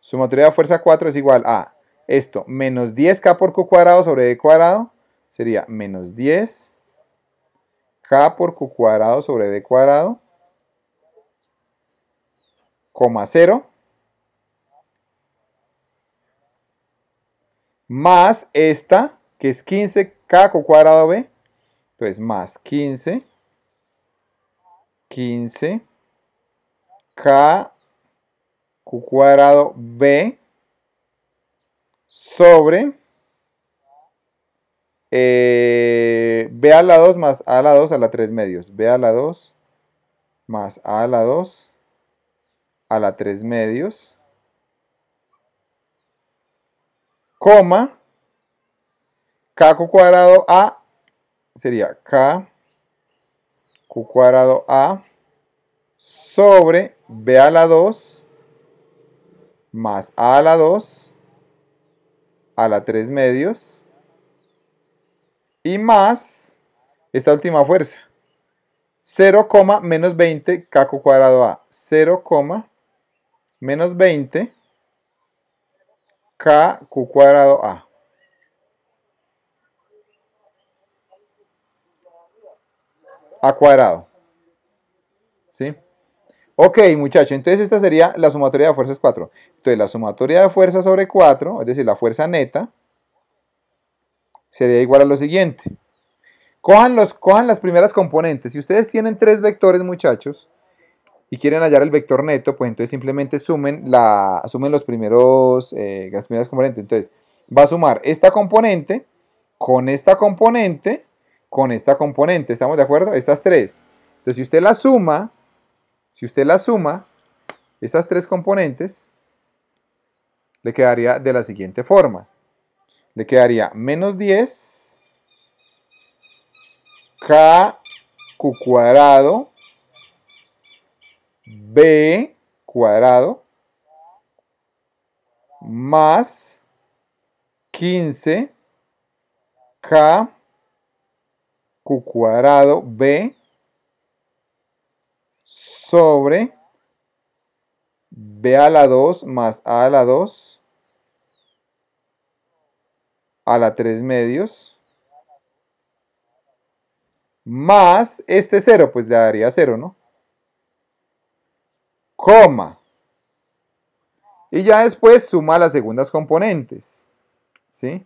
sumatoria de fuerza 4 es igual a esto, menos 10k por q cuadrado sobre d cuadrado, sería menos 10k por q cuadrado sobre d cuadrado, 0 más esta que es 15k cuadrado b entonces más 15 15 k cuadrado b sobre eh, b a la 2 más a la 2 a la 3 medios b a la 2 más a la 2 a la 3 medios, coma, K cuadrado A sería K cuadrado A sobre B a la 2 más A a la 2 a la 3 medios y más esta última fuerza 0, menos 20 K cuadrado A 0, menos 20 KQ cuadrado A. A cuadrado. ¿Sí? Ok, muchachos, entonces esta sería la sumatoria de fuerzas 4. Entonces la sumatoria de fuerzas sobre 4, es decir, la fuerza neta, sería igual a lo siguiente. Cojan, cojan las primeras componentes. Si ustedes tienen tres vectores, muchachos, y quieren hallar el vector neto, pues entonces simplemente sumen, la, los primeros, eh, las primeras componentes. Entonces, va a sumar esta componente con esta componente con esta componente. ¿Estamos de acuerdo? Estas tres. Entonces, si usted la suma, si usted la suma, esas tres componentes, le quedaría de la siguiente forma. Le quedaría menos 10 K cuadrado b cuadrado más 15 k q cuadrado b sobre b a la 2 más a a la 2 a la 3 medios más este 0, pues le daría 0, ¿no? coma. Y ya después suma las segundas componentes. ¿Sí?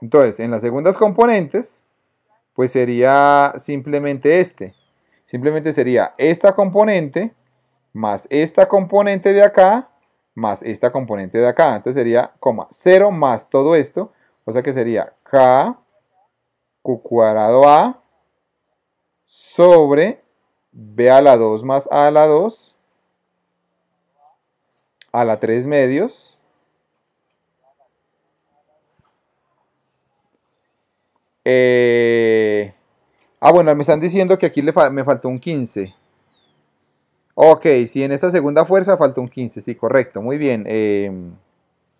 Entonces, en las segundas componentes, pues sería simplemente este. Simplemente sería esta componente más esta componente de acá más esta componente de acá. Entonces sería coma 0 más todo esto. O sea que sería K Q cuadrado A sobre B a la 2 más A a la 2 a la 3 medios. Eh, ah, bueno, me están diciendo que aquí le me faltó un 15. Ok, si en esta segunda fuerza faltó un 15, sí, correcto, muy bien. Eh,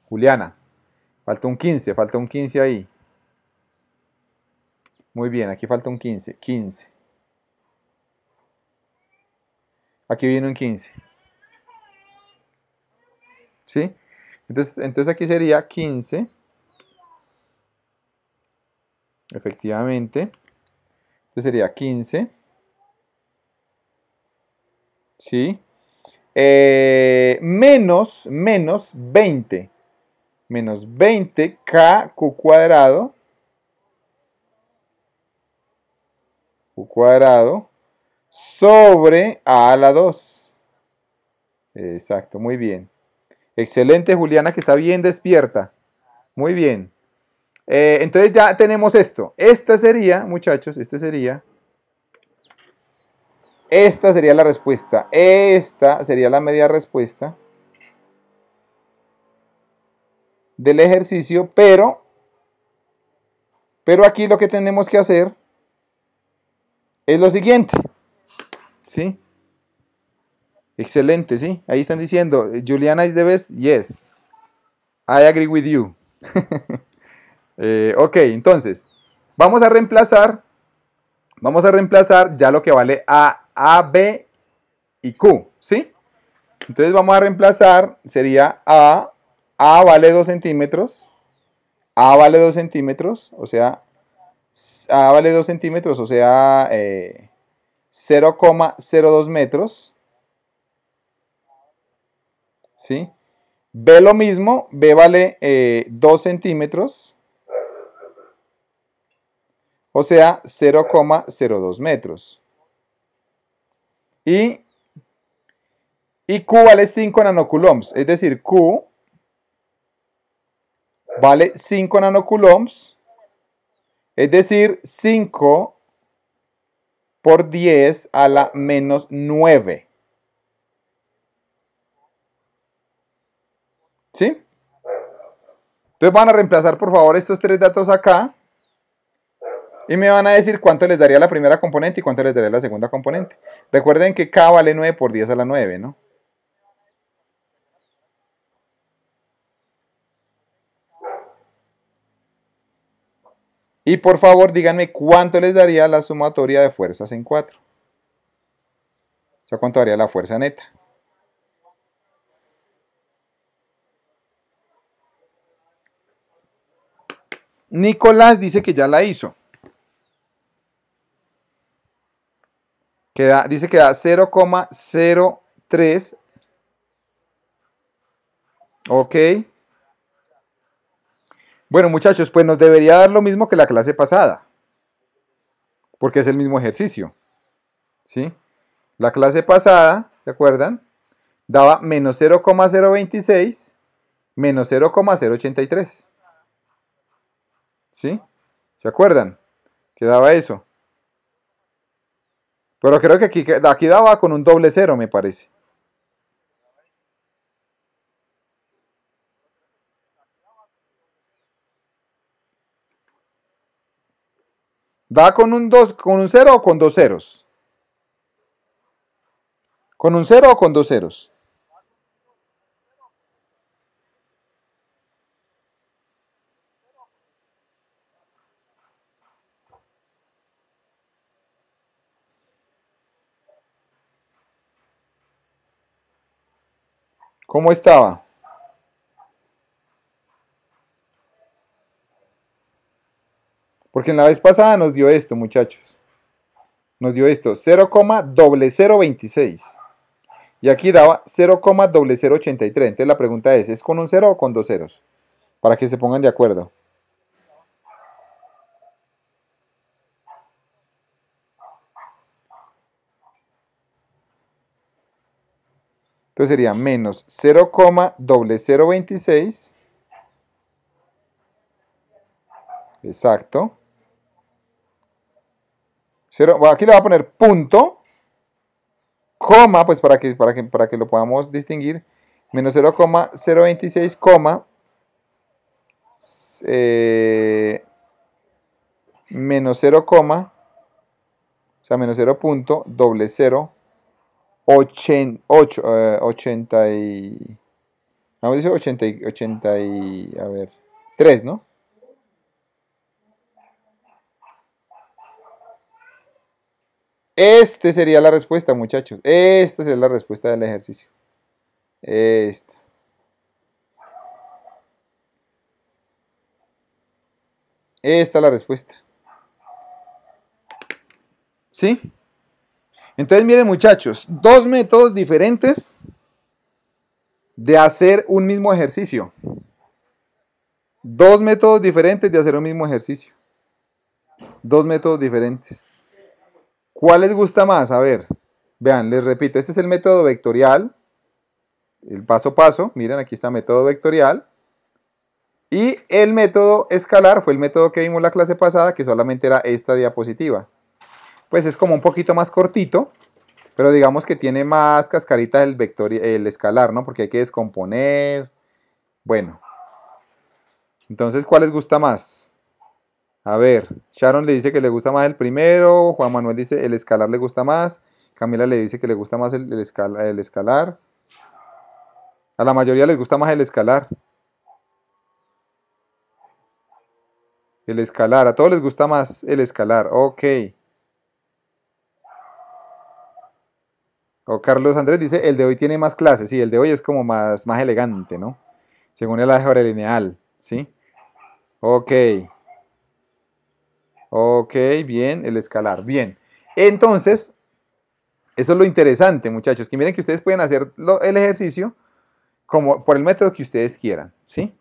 Juliana, falta un 15, falta un 15 ahí. Muy bien, aquí falta un 15, 15. Aquí viene un 15. ¿sí? Entonces, entonces aquí sería 15, efectivamente, entonces sería 15, ¿sí? Eh, menos, menos 20, menos 20k cuadrado, q cuadrado, sobre a a la 2. Exacto, muy bien. Excelente, Juliana, que está bien despierta. Muy bien. Eh, entonces ya tenemos esto. Esta sería, muchachos, esta sería. Esta sería la respuesta. Esta sería la media respuesta del ejercicio, pero, pero aquí lo que tenemos que hacer es lo siguiente. ¿Sí? Excelente, sí. Ahí están diciendo, Juliana is the best. Yes. I agree with you. Eh, ok, entonces, vamos a reemplazar, vamos a reemplazar ya lo que vale A, A, B y Q, ¿sí? Entonces vamos a reemplazar, sería A, A vale 2 centímetros, A vale 2 centímetros, o sea, A vale 2 centímetros, o sea, 0,02 eh, metros. ¿sí? B lo mismo, B vale 2 eh, centímetros, o sea, 0,02 metros. Y, y Q vale 5 nanocoulombs, es decir, Q vale 5 nanocoulombs, es decir, 5 por 10 a la menos 9. ¿Sí? Entonces van a reemplazar por favor estos tres datos acá y me van a decir cuánto les daría la primera componente y cuánto les daría la segunda componente. Recuerden que k vale 9 por 10 a la 9, ¿no? Y por favor díganme cuánto les daría la sumatoria de fuerzas en 4. O sea, cuánto daría la fuerza neta. Nicolás dice que ya la hizo. dice que da 0,03. Ok. Bueno, muchachos, pues nos debería dar lo mismo que la clase pasada. Porque es el mismo ejercicio. ¿Sí? La clase pasada, ¿se acuerdan? Daba menos 0,026 menos 0,083. ¿Sí? ¿Se acuerdan? quedaba eso. Pero creo que aquí, aquí daba con un doble cero, me parece. ¿Da con un dos, con un cero o con dos ceros? ¿Con un cero o con dos ceros? ¿Cómo estaba? Porque en la vez pasada nos dio esto, muchachos. Nos dio esto, 0,0026. Y aquí daba 0,0083. Entonces la pregunta es, ¿es con un 0 o con dos ceros? Para que se pongan de acuerdo. Entonces sería menos 0,0026. Exacto. Cero, aquí le voy a poner punto, coma, pues para que, para que, para que lo podamos distinguir. Menos 0,026, coma. Eh, menos 0, o sea, menos 0.0026. 88, 80 eh, y... Vamos a 80 y, 80 y... A ver, 3, ¿no? Este sería la respuesta, muchachos. Esta sería la respuesta del ejercicio. Esta. Esta es la respuesta. ¿Sí? Entonces, miren muchachos, dos métodos diferentes de hacer un mismo ejercicio. Dos métodos diferentes de hacer un mismo ejercicio. Dos métodos diferentes. ¿Cuál les gusta más? A ver, vean, les repito, este es el método vectorial, el paso a paso, miren, aquí está método vectorial. Y el método escalar fue el método que vimos la clase pasada, que solamente era esta diapositiva pues es como un poquito más cortito, pero digamos que tiene más cascarita el vector, el escalar, ¿no? Porque hay que descomponer. Bueno. Entonces, ¿cuál les gusta más? A ver, Sharon le dice que le gusta más el primero, Juan Manuel dice el escalar le gusta más, Camila le dice que le gusta más el, el escalar. A la mayoría les gusta más el escalar. El escalar, a todos les gusta más el escalar, ok. O Carlos Andrés dice, el de hoy tiene más clases, sí, el de hoy es como más, más elegante, ¿no? Según el álgebra lineal, ¿sí? Ok. Ok, bien, el escalar, bien. Entonces, eso es lo interesante, muchachos, que miren que ustedes pueden hacer el ejercicio como por el método que ustedes quieran, ¿sí?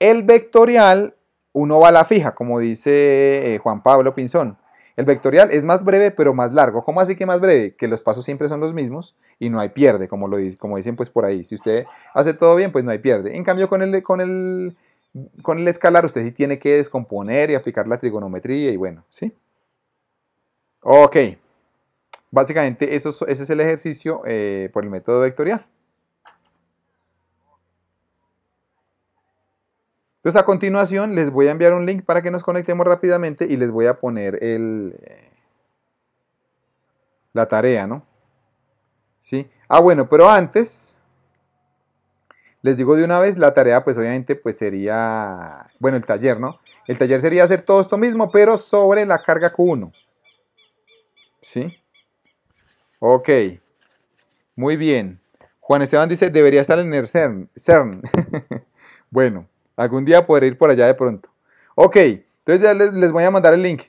El vectorial, uno va a la fija, como dice eh, Juan Pablo Pinzón. El vectorial es más breve pero más largo. ¿Cómo así que más breve? Que los pasos siempre son los mismos y no hay pierde, como, lo, dicen pues por ahí. Si usted hace todo bien, pues no hay pierde. En cambio con el, con con el escalar usted sí tiene que descomponer y aplicar la trigonometría y bueno, ¿sí? Ok. Básicamente eso, ese es el ejercicio eh, por el método vectorial. Entonces a continuación les voy a enviar un link para que nos conectemos rápidamente y les voy a poner el, eh, la tarea, ¿no? ¿Sí? Ah, bueno, pero antes, les digo de una vez, la tarea pues obviamente pues sería, bueno, el taller, ¿no? El taller sería hacer todo esto mismo, pero sobre la carga Q1. ¿Sí? Ok. Muy bien. Juan Esteban dice, debería estar en el CERN. CERN. bueno. Algún día poder ir por allá de pronto. Ok, entonces ya les, les voy a mandar el link.